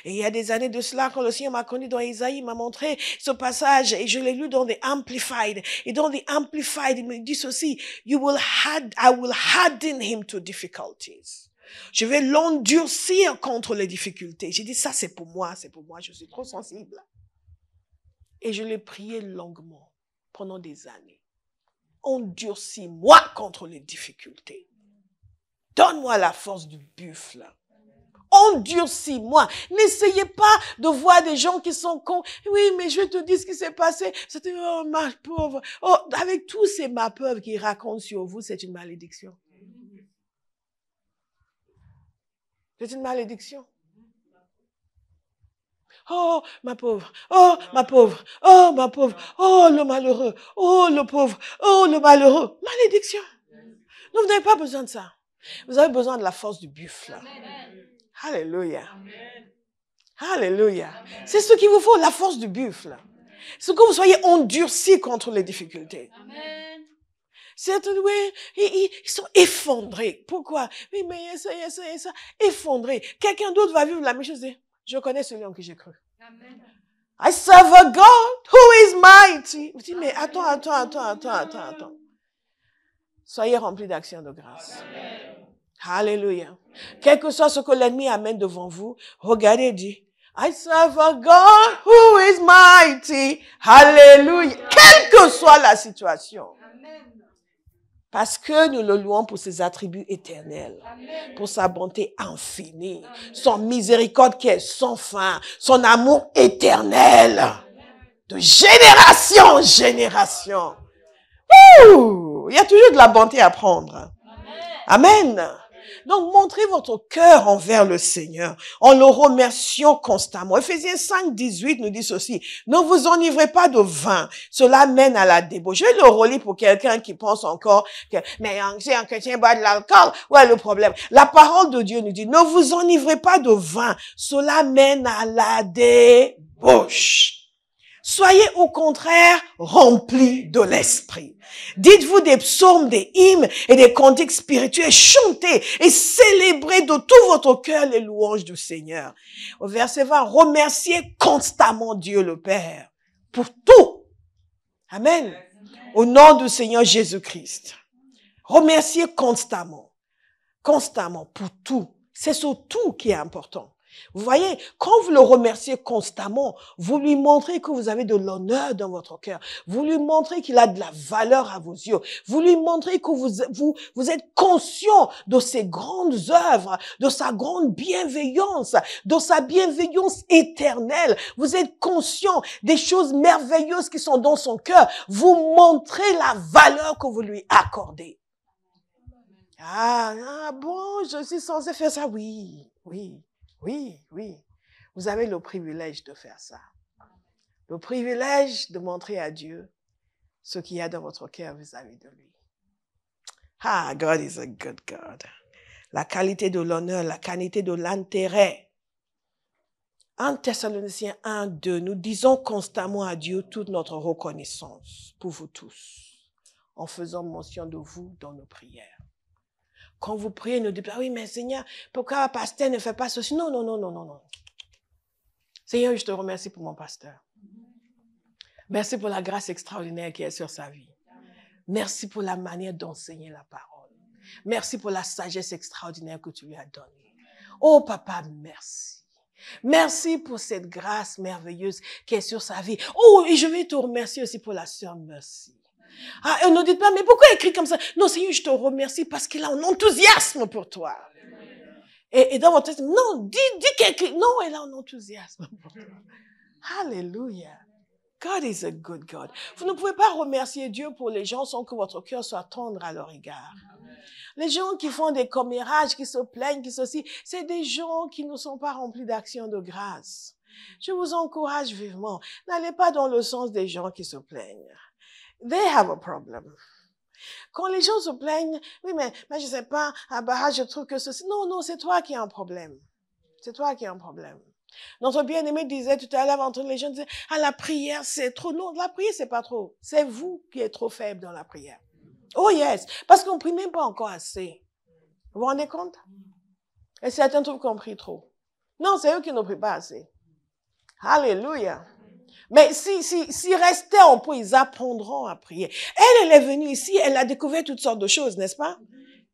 Et il y a des années de cela, quand le Seigneur m'a connu dans Isaïe, m'a montré ce passage et je l'ai lu dans The Amplified. Et dans The Amplified, il me dit ceci, you will hard, I will harden him to difficulties. Je vais l'endurcir contre les difficultés. J'ai dit, ça c'est pour moi, c'est pour moi, je suis trop sensible. Et je l'ai prié longuement pendant des années. Endurcis-moi contre les difficultés. Donne-moi la force du buffle endurcis-moi. N'essayez pas de voir des gens qui sont cons. Oui, mais je vais te dire ce qui s'est passé. C'était, oh, ma pauvre. Oh, avec tous ces ma pauvre qui racontent sur vous, c'est une malédiction. C'est une malédiction. Oh, ma pauvre. Oh, ma pauvre. Oh, ma pauvre. Oh, le malheureux. Oh, le pauvre. Oh, le malheureux. Malédiction. Non, vous n'avez pas besoin de ça. Vous avez besoin de la force du buffle. Alléluia. Alléluia. C'est ce qu'il vous faut, la force du buffle. C'est que vous soyez endurcis contre les difficultés. Amen. oui, ils, ils, sont effondrés. Pourquoi? Oui, mais ça, il ça, il ça, effondrés. Quelqu'un d'autre va vivre la même chose. Je connais celui en qui j'ai cru. I serve a God who is mighty. mais attends, attends, attends, attends, attends, attends. Soyez remplis d'action de grâce. Amen. Alléluia. Quel que soit ce que l'ennemi amène devant vous, regardez et dit, I serve a God who is mighty. Alléluia. Quelle que soit la situation. Parce que nous le louons pour ses attributs éternels, pour sa bonté infinie, son miséricorde qui est sans fin, son amour éternel, de génération en génération. il y a toujours de la bonté à prendre. Amen. Donc montrez votre cœur envers le Seigneur en le remerciant constamment. Ephésiens 5, 18 nous dit ceci, ne vous enivrez pas de vin, cela mène à la débauche. Je le relis pour quelqu'un qui pense encore que, mais hein, si un chrétien boit de l'alcool, où le problème La parole de Dieu nous dit, ne vous enivrez pas de vin, cela mène à la débauche. Soyez au contraire remplis de l'esprit. Dites-vous des psaumes, des hymnes et des cantiques spirituels. Chantez et célébrez de tout votre cœur les louanges du Seigneur. Au verset 20, remerciez constamment Dieu le Père pour tout. Amen. Au nom du Seigneur Jésus-Christ. Remerciez constamment, constamment pour tout. C'est ce tout qui est important. Vous voyez, quand vous le remerciez constamment, vous lui montrez que vous avez de l'honneur dans votre cœur. Vous lui montrez qu'il a de la valeur à vos yeux. Vous lui montrez que vous, vous, êtes conscient de ses grandes œuvres, de sa grande bienveillance, de sa bienveillance éternelle. Vous êtes conscient des choses merveilleuses qui sont dans son cœur. Vous montrez la valeur que vous lui accordez. Ah, ah bon, je suis censé faire ça. Oui, oui. Oui, oui. Vous avez le privilège de faire ça. Le privilège de montrer à Dieu ce qu'il y a dans votre cœur vis-à-vis de lui. Ah, God is a good God. La qualité de l'honneur, la qualité de l'intérêt. En Thessaloniciens 1, 2, nous disons constamment à Dieu toute notre reconnaissance pour vous tous, en faisant mention de vous dans nos prières. Quand vous priez, nous dites pas, ah oui, mais Seigneur, pourquoi pasteur ne fait pas ceci? Non, non, non, non, non, non. Seigneur, je te remercie pour mon pasteur. Merci pour la grâce extraordinaire qui est sur sa vie. Merci pour la manière d'enseigner la parole. Merci pour la sagesse extraordinaire que tu lui as donnée. Oh papa, merci. Merci pour cette grâce merveilleuse qui est sur sa vie. Oh, et je vais te remercier aussi pour la sœur Merci. Ah, on ne dit pas, mais pourquoi écrit comme ça Non, Seigneur, je te remercie parce qu'il a un enthousiasme pour toi. Et, dans votre tête, non, dis, dis écrit. Non, elle a un enthousiasme pour Alléluia. God is a good God. Vous ne pouvez pas remercier Dieu pour les gens sans que votre cœur soit tendre à leur égard. Les gens qui font des commérages, qui se plaignent, qui ceci, c'est des gens qui ne sont pas remplis d'actions de grâce. Je vous encourage vivement. N'allez pas dans le sens des gens qui se plaignent. They have a problem. Quand les gens se plaignent, oui, mais, mais je ne sais pas, ah bah, ah, je trouve que ceci. Non, non, c'est toi qui as un problème. C'est toi qui as un problème. Notre bien-aimé disait tout à l'heure entre les gens, disait, ah, la prière, c'est trop. Non, la prière, c'est pas trop. C'est vous qui êtes trop faible dans la prière. Oh yes, parce qu'on prie même pas encore assez. Vous vous rendez compte? Et certains trouvent qu'on prie trop. Non, c'est eux qui ne prient pas assez. Alléluia. Mais si, si, si restaient en paix, ils apprendront à prier. Elle, elle est venue ici, elle a découvert toutes sortes de choses, n'est-ce pas?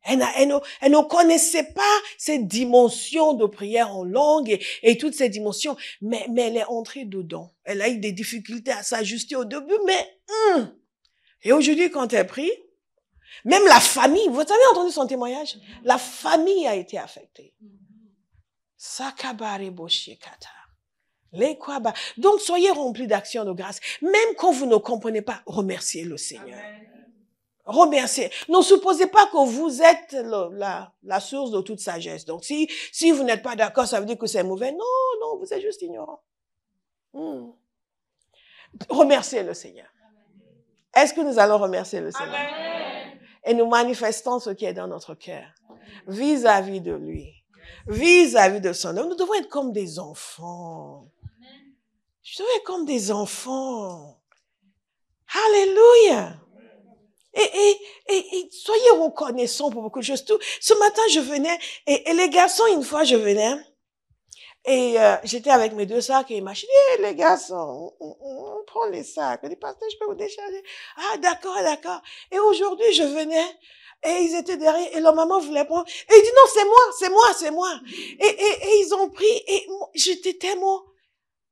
Elle, elle, elle, ne connaissait pas ces dimensions de prière en langue et, toutes ces dimensions, mais, mais elle est entrée dedans. Elle a eu des difficultés à s'ajuster au début, mais... Hum! Et aujourd'hui, quand elle prie, même la famille, vous avez entendu son témoignage La famille a été affectée. Sakabare Boshikata. Donc, soyez remplis d'action de grâce. Même quand vous ne comprenez pas, remerciez le Seigneur. Remerciez. Ne supposez pas que vous êtes la, source de toute sagesse. Donc, si, si vous n'êtes pas d'accord, ça veut dire que c'est mauvais. Non, non, vous êtes juste ignorant. Hmm. Remerciez le Seigneur. Est-ce que nous allons remercier le Seigneur? Et nous manifestons ce qui est dans notre cœur vis-à-vis de lui, vis-à-vis de son nom. Nous devons être comme des enfants. Je trouvais comme des enfants. Alléluia. Et, et, et, soyez reconnaissants pour beaucoup de choses. Tout, ce matin, je venais, et, les garçons, une fois, je venais, et euh, j'étais avec mes deux sacs, et ils m'a eh, les garçons, on, prend les sacs. Je dis, pasteur, je peux vous décharger. Ah, d'accord, d'accord. Et aujourd'hui, je venais, et ils étaient derrière, et leur maman voulait prendre. Et ils disent, non, c'est moi, c'est moi, c'est moi. Et, et, et ils ont pris, et j'étais tellement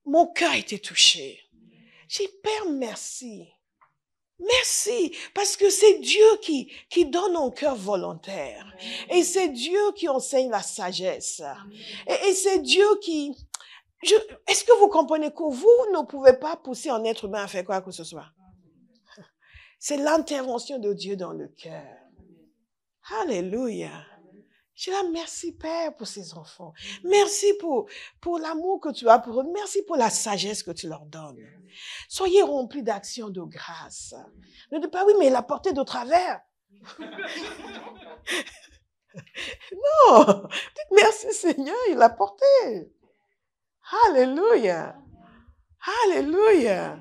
mon cœur a été touché. J'ai Père, merci. Merci, parce que c'est Dieu qui, qui donne un cœur volontaire. Et c'est Dieu qui enseigne la sagesse. Et, et c'est Dieu qui... Est-ce que vous comprenez que vous ne pouvez pas pousser un être humain à faire quoi que ce soit C'est l'intervention de Dieu dans le cœur. Alléluia. Je dis, merci Père pour ces enfants. Mm. Merci pour, pour l'amour que tu as pour eux. Merci pour la sagesse que tu leur donnes. Mm. Soyez remplis d'actions de grâce. Ne dis pas, oui, mais il a porté de travers. non, dites merci Seigneur, il l'a porté. Alléluia. Alléluia.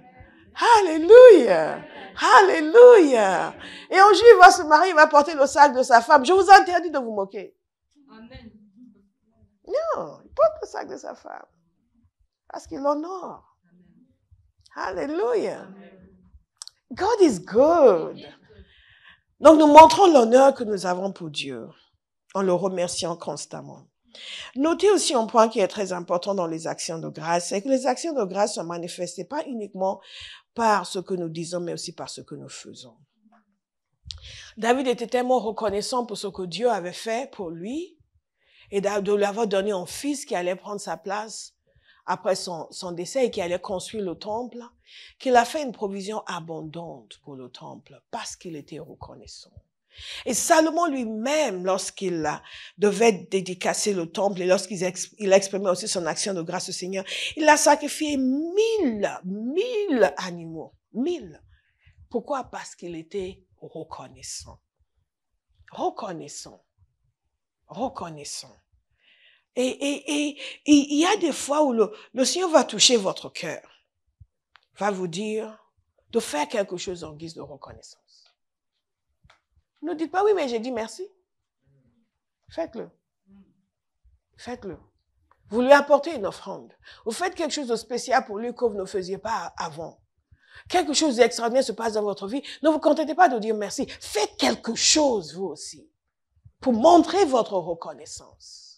Alléluia. Alléluia. Et un il va se il va porter le sac de sa femme. Je vous interdis de vous moquer. Non, il porte le sac de sa femme. Parce qu'il l'honore. Alléluia. God is good. Donc nous montrons l'honneur que nous avons pour Dieu en le remerciant constamment. Notez aussi un point qui est très important dans les actions de grâce, c'est que les actions de grâce sont manifestées pas uniquement par ce que nous disons, mais aussi par ce que nous faisons. David était tellement reconnaissant pour ce que Dieu avait fait pour lui et de lui avoir donné un fils qui allait prendre sa place après son, décès et qui allait construire le temple, qu'il a fait une provision abondante pour le temple parce qu'il était reconnaissant. Et Salomon lui-même, lorsqu'il devait dédicacer le temple et lorsqu'il exprimait aussi son action de grâce au Seigneur, il a sacrifié mille, mille animaux, mille. Pourquoi? Parce qu'il était reconnaissant. Reconnaissant. Reconnaissant. Et, et, et, il y a des fois où le, le Seigneur va toucher votre cœur, va vous dire de faire quelque chose en guise de reconnaissance. Ne dites pas oui, mais j'ai dit merci. Faites-le. Faites-le. Vous lui apportez une offrande. Vous faites quelque chose de spécial pour lui que vous ne faisiez pas avant. Quelque chose d'extraordinaire se passe dans votre vie. Ne vous contentez pas de dire merci. Faites quelque chose, vous aussi, pour montrer votre reconnaissance.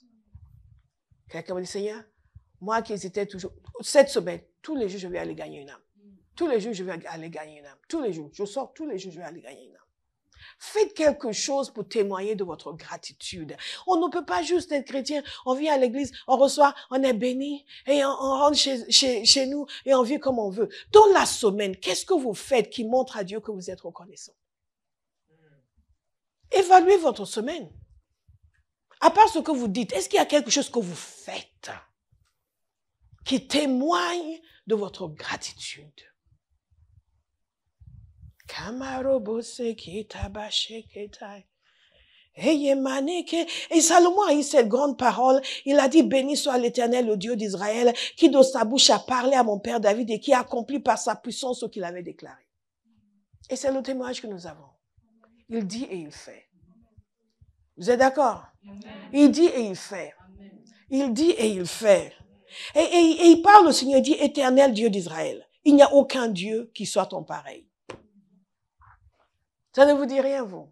Quelqu'un me dit, Seigneur, moi qui hésitais toujours, cette semaine, tous les jours, je vais aller gagner une âme. Tous les jours, je vais aller gagner une âme. Tous les jours, je sors, tous les jours, je vais aller gagner une âme. Faites quelque chose pour témoigner de votre gratitude. On ne peut pas juste être chrétien. On vient à l'église, on reçoit, on est béni et on, rentre chez, nous et on vit comme on veut. Dans la semaine, qu'est-ce que vous faites qui montre à Dieu que vous êtes reconnaissant? Évaluez votre semaine à part ce que vous dites, est-ce qu'il y a quelque chose que vous faites qui témoigne de votre gratitude? Et Salomon a eu cette grande parole. Il a dit, béni soit l'éternel, le Dieu d'Israël, qui de sa bouche a parlé à mon père David et qui a accompli par sa puissance ce qu'il avait déclaré. Et c'est le témoignage que nous avons. Il dit et il fait. Vous êtes d'accord Il dit et il fait. Il dit et il fait. Et, il parle au Seigneur, il dit, éternel Dieu d'Israël, il n'y a aucun Dieu qui soit ton pareil. Ça ne vous dit rien, vous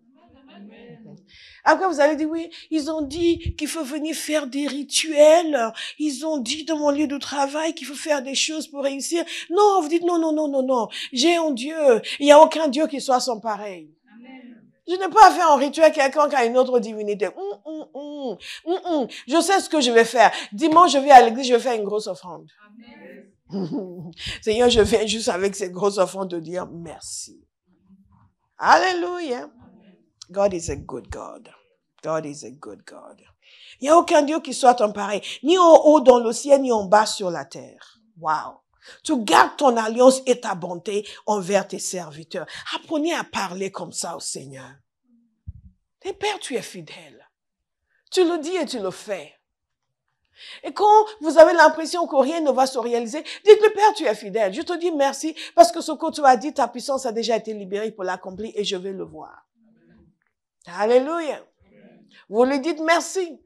Après, vous allez dire, oui, ils ont dit qu'il faut venir faire des rituels, ils ont dit dans mon lieu de travail qu'il faut faire des choses pour réussir. Non, vous dites, non, non, non, non, non, j'ai un Dieu, il n'y a aucun Dieu qui soit son pareil. Je n'ai pas fait faire un rituel quelqu'un qui a une autre divinité. Hum, hum, hum. je sais ce que je vais faire. Dimanche, je vais à l'église, je vais faire une grosse offrande. Seigneur, je viens juste avec cette grosse offrande de dire merci. Alléluia. God is a good God. God is a good God. Il n'y a aucun Dieu qui soit en pareil, ni en haut dans le ciel, ni en bas sur la terre. Wow. Tu gardes ton alliance et ta bonté envers tes serviteurs. Apprenez à parler comme ça au Seigneur. Le Père, tu es fidèle. Tu le dis et tu le fais. Et quand vous avez l'impression que rien ne va se réaliser, dites-le Père, tu es fidèle. Je te dis merci parce que ce que tu as dit, ta puissance a déjà été libérée pour l'accomplir et je vais le voir. Alléluia. Vous lui dites merci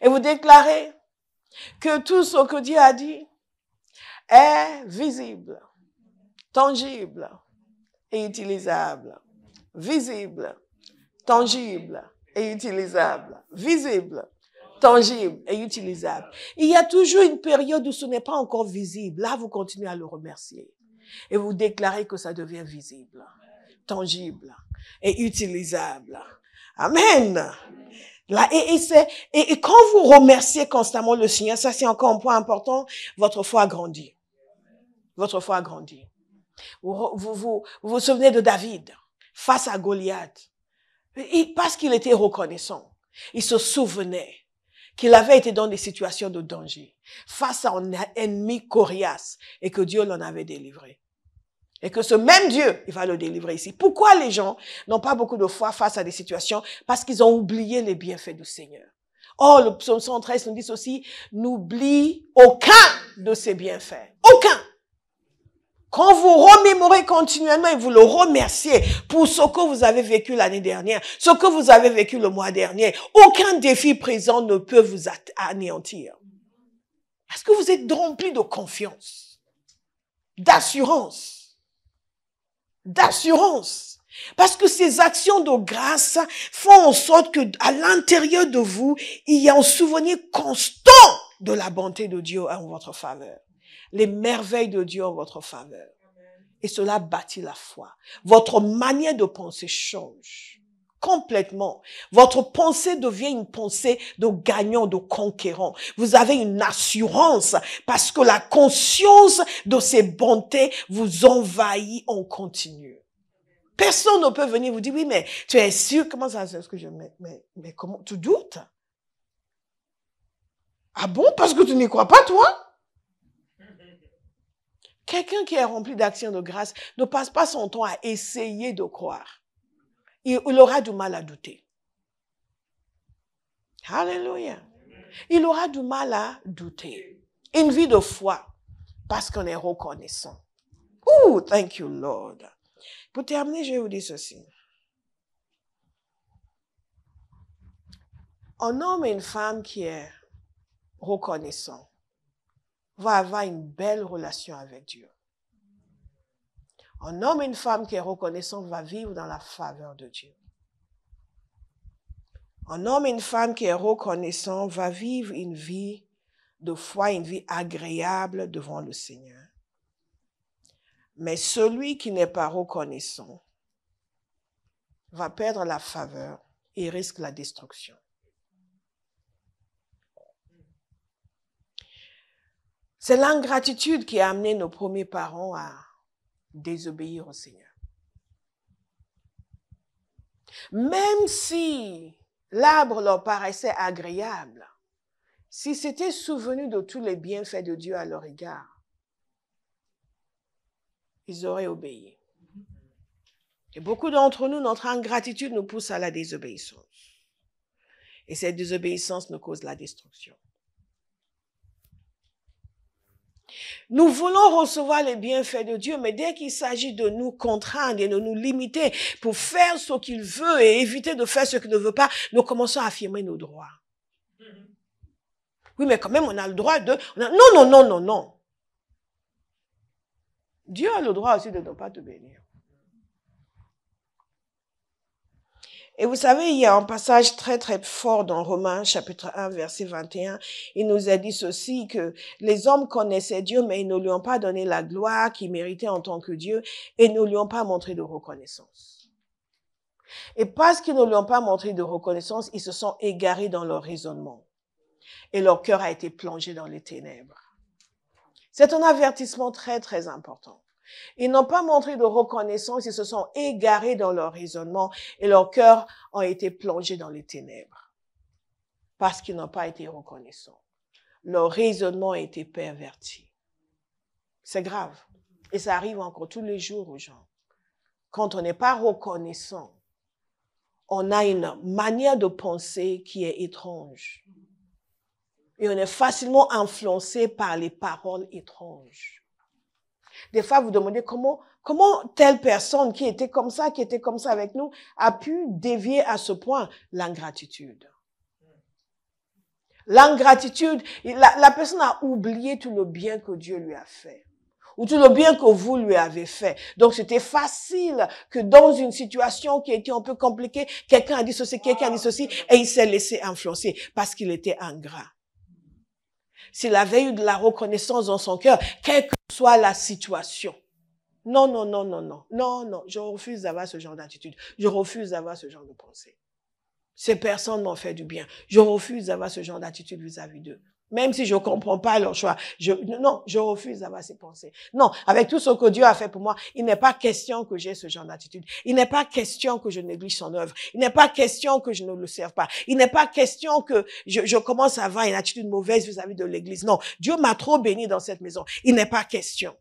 et vous déclarez que tout ce que Dieu a dit, est visible, tangible et utilisable. Visible, tangible et utilisable. Visible, tangible et utilisable. Il y a toujours une période où ce n'est pas encore visible. Là, vous continuez à le remercier et vous déclarez que ça devient visible, tangible et utilisable. Amen. Là, et, et, et quand vous remerciez constamment le Seigneur, ça c'est encore un point important, votre foi grandit votre foi a grandi. vous, vous, souvenez de David face à Goliath. Et parce qu'il était reconnaissant, il se souvenait qu'il avait été dans des situations de danger, face à un ennemi coriace, et que Dieu l'en avait délivré. Et que ce même Dieu, il va le délivrer ici. Pourquoi les gens n'ont pas beaucoup de foi face à des situations Parce qu'ils ont oublié les bienfaits du Seigneur. Or, le psaume 113 nous dit aussi, n'oublie aucun de ses bienfaits. Aucun quand vous remémorez continuellement et vous le remerciez pour ce que vous avez vécu l'année dernière, ce que vous avez vécu le mois dernier, aucun défi présent ne peut vous anéantir. Parce que vous êtes rempli de confiance, d'assurance, d'assurance. Parce que ces actions de grâce font en sorte que à l'intérieur de vous, il y a un souvenir constant de la bonté de Dieu en votre faveur les merveilles de Dieu en votre faveur. Et cela bâtit la foi. Votre manière de penser change complètement. Votre pensée devient une pensée de gagnant, de conquérant. Vous avez une assurance parce que la conscience de ces bontés vous envahit en continu. Personne ne peut venir vous dire, oui, mais tu es sûr, comment ça se que je, mais, mais, mais comment, tu doutes? Ah bon? Parce que tu n'y crois pas, toi? Quelqu'un qui est rempli d'action de grâce ne passe pas son temps à essayer de croire. Il, aura du mal à douter. Alléluia. Il aura du mal à douter. Une vie de foi, parce qu'on est reconnaissant. Oh, thank you, Lord. Pour terminer, je vais vous dire ceci. Un homme et une femme qui est reconnaissant va avoir une belle relation avec Dieu. Un homme et une femme qui est reconnaissant va vivre dans la faveur de Dieu. Un homme et une femme qui est reconnaissant va vivre une vie de foi, une vie agréable devant le Seigneur. Mais celui qui n'est pas reconnaissant va perdre la faveur et risque la destruction. C'est l'ingratitude qui a amené nos premiers parents à désobéir au Seigneur. Même si l'arbre leur paraissait agréable, s'ils s'étaient souvenus de tous les bienfaits de Dieu à leur égard, ils auraient obéi. Et beaucoup d'entre nous, notre ingratitude nous pousse à la désobéissance. Et cette désobéissance nous cause la destruction. Nous voulons recevoir les bienfaits de Dieu, mais dès qu'il s'agit de nous contraindre et de nous limiter pour faire ce qu'il veut et éviter de faire ce qu'il ne veut pas, nous commençons à affirmer nos droits. Oui, mais quand même, on a le droit de... Non, non, non, non, non. Dieu a le droit aussi de ne pas te bénir. Et vous savez, il y a un passage très très fort dans Romains chapitre 1 verset 21. Il nous a dit ceci que les hommes connaissaient Dieu mais ils ne lui ont pas donné la gloire qu'ils méritait en tant que Dieu et ne lui ont pas montré de reconnaissance. Et parce qu'ils ne lui ont pas montré de reconnaissance, ils se sont égarés dans leur raisonnement et leur cœur a été plongé dans les ténèbres. C'est un avertissement très très important. Ils n'ont pas montré de reconnaissance, ils se sont égarés dans leur raisonnement et leurs cœurs ont été plongés dans les ténèbres parce qu'ils n'ont pas été reconnaissants. Leur raisonnement a été perverti. C'est grave. Et ça arrive encore tous les jours aux gens. Quand on n'est pas reconnaissant, on a une manière de penser qui est étrange. Et on est facilement influencé par les paroles étranges. Des fois, vous demandez comment, comment telle personne qui était comme ça, qui était comme ça avec nous, a pu dévier à ce point l'ingratitude. L'ingratitude, la, personne a oublié tout le bien que Dieu lui a fait ou tout le bien que vous lui avez fait. Donc c'était facile que dans une situation qui était un peu compliquée, quelqu'un a dit ceci, quelqu'un a dit ceci, et il s'est laissé influencer parce qu'il était ingrat. S'il avait eu de la reconnaissance dans son cœur, quelque soit la situation. Non, non, non, non, non, non, non, je refuse d'avoir ce genre d'attitude. Je refuse d'avoir ce genre de pensée. Ces personnes m'ont fait du bien. Je refuse d'avoir ce genre d'attitude vis-à-vis d'eux. Même si je ne comprends pas leur choix. Je, non, je refuse d'avoir ces pensées. Non, avec tout ce que Dieu a fait pour moi, il n'est pas question que j'ai ce genre d'attitude. Il n'est pas question que je néglige son œuvre. Il n'est pas question que je ne le serve pas. Il n'est pas question que je, commence à avoir une attitude mauvaise vis-à-vis -vis de l'Église. Non, Dieu m'a trop béni dans cette maison. Il n'est pas question.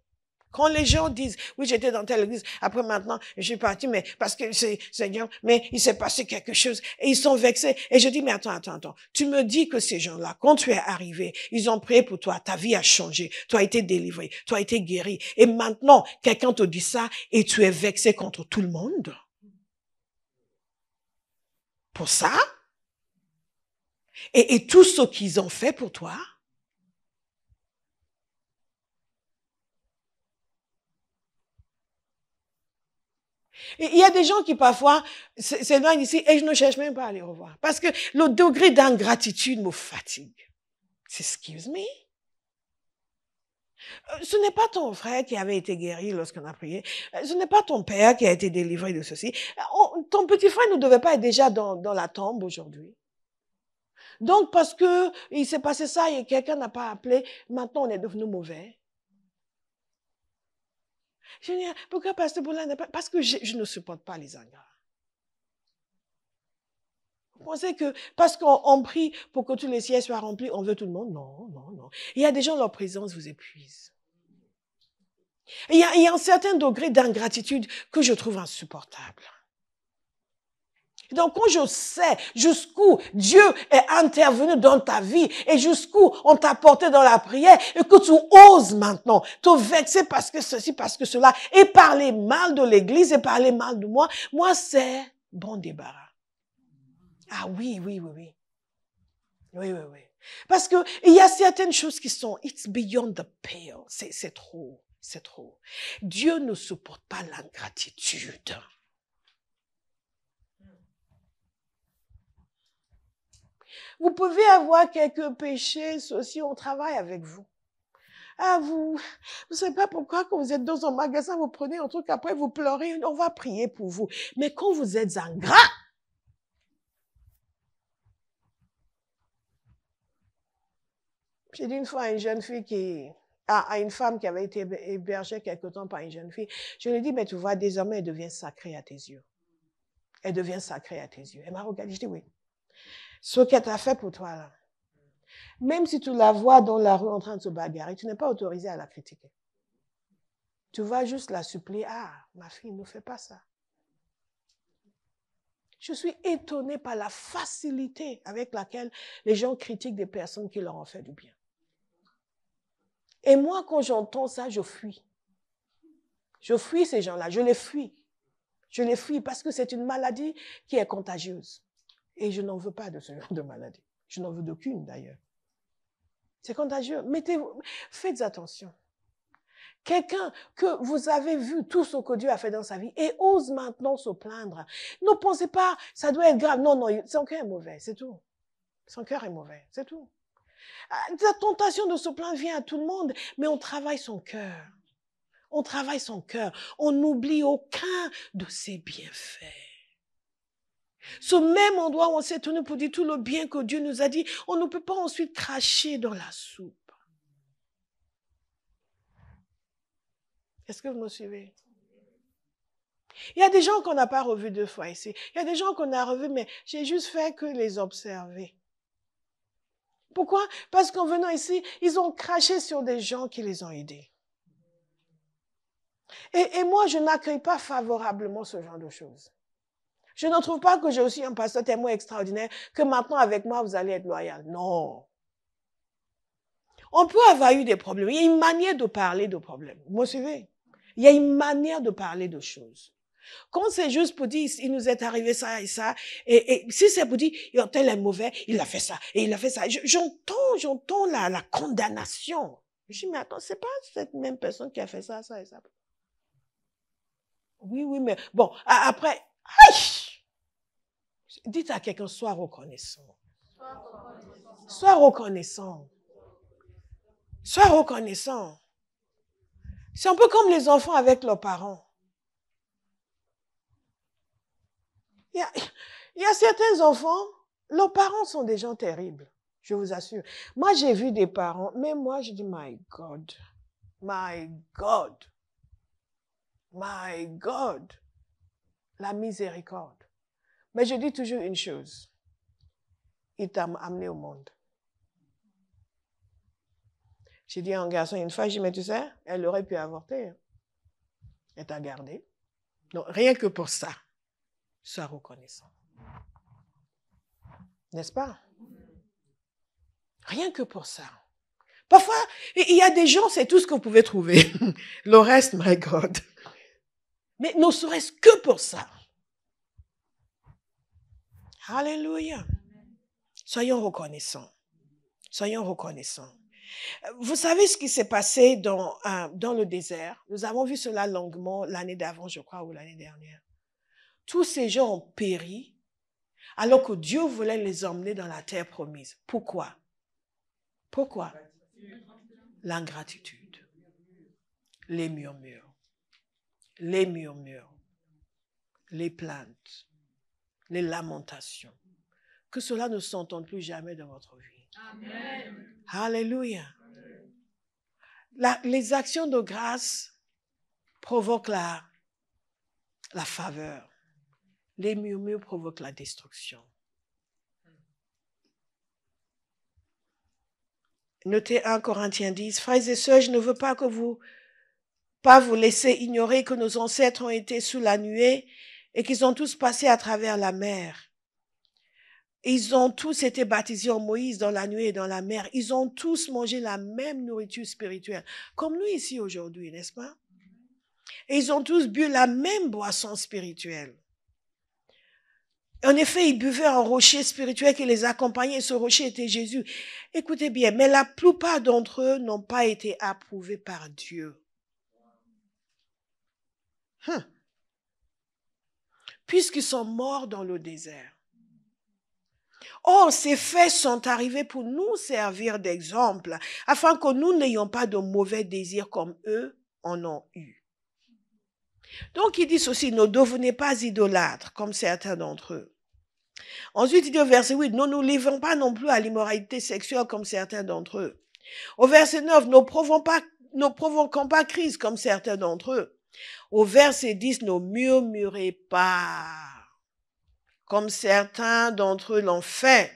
Quand les gens disent, oui, j'étais dans telle église, après maintenant, je suis parti, mais parce que c'est, Seigneur, mais il s'est passé quelque chose et ils sont vexés. Et je dis, mais attends, attends, attends. Tu me dis que ces gens-là, quand tu es arrivé, ils ont prié pour toi, ta vie a changé, tu as été délivré, tu as été guéri. Et maintenant, quelqu'un te dit ça et tu es vexé contre tout le monde. Pour ça? et tout ce qu'ils ont fait pour toi? Il y a des gens qui parfois s'éloignent ici et je ne cherche même pas à les revoir. Parce que le degré d'ingratitude me fatigue. Excuse me. Euh, ce n'est pas ton frère qui avait été guéri lorsqu'on a prié. Euh, ce n'est pas ton père qui a été délivré de ceci. Euh, ton petit frère ne devait pas être déjà dans, dans la tombe aujourd'hui. Donc, parce que il s'est passé ça et quelqu'un n'a pas appelé, maintenant on est devenu mauvais. Je dis, ah, pourquoi Pasteur Boulan? Parce que je, ne supporte pas les ingrats. Vous pensez que parce qu'on prie pour que tous les sièges soient remplis, on veut tout le monde Non, non, non. Il y a des gens, leur présence vous épuise. il y a, il y a un certain degré d'ingratitude que je trouve insupportable. Donc quand je sais jusqu'où Dieu est intervenu dans ta vie et jusqu'où on t'a porté dans la prière et que tu oses maintenant te vexer parce que ceci, parce que cela et parler mal de l'église et parler mal de moi, moi c'est bon débarras. Ah oui, oui, oui, oui. Oui, oui, oui. Parce que il y a certaines choses qui sont it's beyond the pale. C'est trop, c'est trop. Dieu ne supporte pas l'ingratitude. Vous pouvez avoir quelques péchés, sociaux, on travaille avec vous. Ah, vous, vous savez pas pourquoi quand vous êtes dans un magasin, vous prenez un truc, après vous pleurez, on va prier pour vous. Mais quand vous êtes ingrat, j'ai dit une fois à une jeune fille qui, à, à, une femme qui avait été hébergée quelque temps par une jeune fille, je lui ai dit, mais tu vois, désormais, elle devient sacrée à tes yeux. Elle devient sacrée à tes yeux. Elle m'a regardé, je dis oui ce qu'elle t'a fait pour toi là. Même si tu la vois dans la rue en train de se bagarrer, tu n'es pas autorisé à la critiquer. Tu vas juste la supplier, ah, ma fille, ne fais pas ça. Je suis étonnée par la facilité avec laquelle les gens critiquent des personnes qui leur ont fait du bien. Et moi, quand j'entends ça, je fuis. Je fuis ces gens-là, je les fuis. Je les fuis parce que c'est une maladie qui est contagieuse. Et je n'en veux pas de ce genre de maladie. Je n'en veux d'aucune d'ailleurs. C'est contagieux. Mettez, faites attention. Quelqu'un que vous avez vu tout ce que Dieu a fait dans sa vie et ose maintenant se plaindre. Ne pensez pas, ça doit être grave. Non, non, son cœur est mauvais, c'est tout. Son cœur est mauvais, c'est tout. Ah, la tentation de se plaindre vient à tout le monde, mais on travaille son cœur. On travaille son cœur. On n'oublie aucun de ses bienfaits. Ce même endroit où on s'est tourné pour dire tout le bien que Dieu nous a dit, on ne peut pas ensuite cracher dans la soupe. Est-ce que vous me suivez? Il y a des gens qu'on n'a pas revus deux fois ici. Il y a des gens qu'on a revus, mais j'ai juste fait que les observer. Pourquoi? Parce qu'en venant ici, ils ont craché sur des gens qui les ont aidés. Et, et moi, je n'accueille pas favorablement ce genre de choses. Je ne trouve pas que j'ai aussi un pasteur tellement extraordinaire que maintenant avec moi, vous allez être loyal. Non. On peut avoir eu des problèmes. Il y a une manière de parler de problèmes. Vous me suivez? Il y a une manière de parler de choses. Quand c'est juste pour dire, il nous est arrivé ça et ça, et, si c'est pour dire, il tel est mauvais, il a fait ça, et il a fait ça, j'entends, j'entends la, condamnation. Je dis, mais attends, c'est pas cette même personne qui a fait ça, ça et ça. Oui, oui, mais bon, après, aïe! Dites à quelqu'un, sois reconnaissant. Sois reconnaissant. Sois reconnaissant. C'est un peu comme les enfants avec leurs parents. Il y, a, certains enfants, leurs parents sont des gens terribles, je vous assure. Moi, j'ai vu des parents, mais moi, je dis, my God, my God, my God, la miséricorde. Mais je dis toujours une chose. Il t'a amené au monde. J'ai dit à un garçon une fois, j'ai dit, tu sais, elle aurait pu avorter. Elle t'a gardé. Donc, rien que pour ça, sois reconnaissant. N'est-ce pas? Rien que pour ça. Parfois, il y a des gens, c'est tout ce que vous pouvez trouver. Le reste, my God. Mais ne serait-ce que pour ça. Alléluia. Soyons reconnaissants. Soyons reconnaissants. Vous savez ce qui s'est passé dans, euh, dans le désert. Nous avons vu cela longuement l'année d'avant, je crois, ou l'année dernière. Tous ces gens ont péri alors que Dieu voulait les emmener dans la terre promise. Pourquoi Pourquoi L'ingratitude, les murmures, les murmures, les plaintes, les lamentations. Que cela ne s'entende plus jamais dans votre vie. Amen. Alléluia. les actions de grâce provoquent la, la faveur. Les murmures provoquent la destruction. Notez 1 Corinthiens 10, frères et sœurs, je ne veux pas que vous pas vous laisser ignorer que nos ancêtres ont été sous la nuée et qu'ils ont tous passé à travers la mer. Ils ont tous été baptisés en Moïse dans la nuit et dans la mer. Ils ont tous mangé la même nourriture spirituelle, comme nous ici aujourd'hui, n'est-ce pas? Et ils ont tous bu la même boisson spirituelle. En effet, ils buvaient un rocher spirituel qui les accompagnait. Ce rocher était Jésus. Écoutez bien, mais la plupart d'entre eux n'ont pas été approuvés par Dieu. Hein? puisqu'ils sont morts dans le désert. Oh, ces faits sont arrivés pour nous servir d'exemple, afin que nous n'ayons pas de mauvais désirs comme eux en ont eu. Donc, ils disent aussi, ne devenez pas idolâtres, comme certains d'entre eux. Ensuite, il dit au verset 8, ne nous livrons pas non plus à l'immoralité sexuelle comme certains d'entre eux. Au verset 9, ne ne provoquons pas crise comme certains d'entre eux. Au verset 10, ne murmurez pas, comme certains d'entre eux l'ont fait,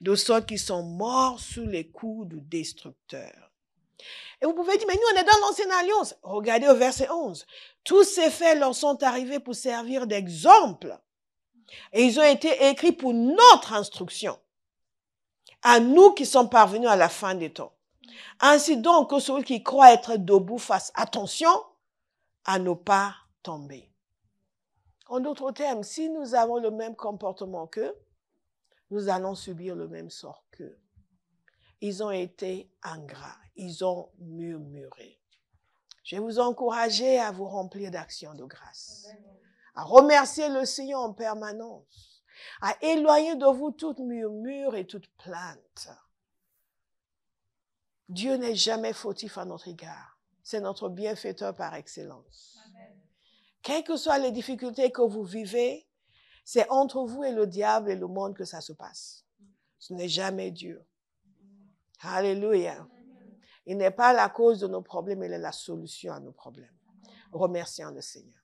de ceux qui sont morts sous les coups du destructeur. Et vous pouvez dire, mais nous, on est dans l'ancienne alliance. Regardez au verset 11. Tous ces faits leur sont arrivés pour servir d'exemple. Et ils ont été écrits pour notre instruction, à nous qui sommes parvenus à la fin des temps. Ainsi donc, que ceux qui croient être debout fassent attention à ne pas tomber. En d'autres termes, si nous avons le même comportement qu'eux, nous allons subir le même sort qu'eux. Ils ont été ingrats, ils ont murmuré. Je vais vous encourager à vous remplir d'actions de grâce, à remercier le Seigneur en permanence, à éloigner de vous toute murmure et toute plainte. Dieu n'est jamais fautif à notre égard c'est notre bienfaiteur par excellence. Quelles que soient les difficultés que vous vivez, c'est entre vous et le diable et le monde que ça se passe. Ce n'est jamais Dieu. Alléluia. Il n'est pas la cause de nos problèmes, il est la solution à nos problèmes. Remercions le Seigneur.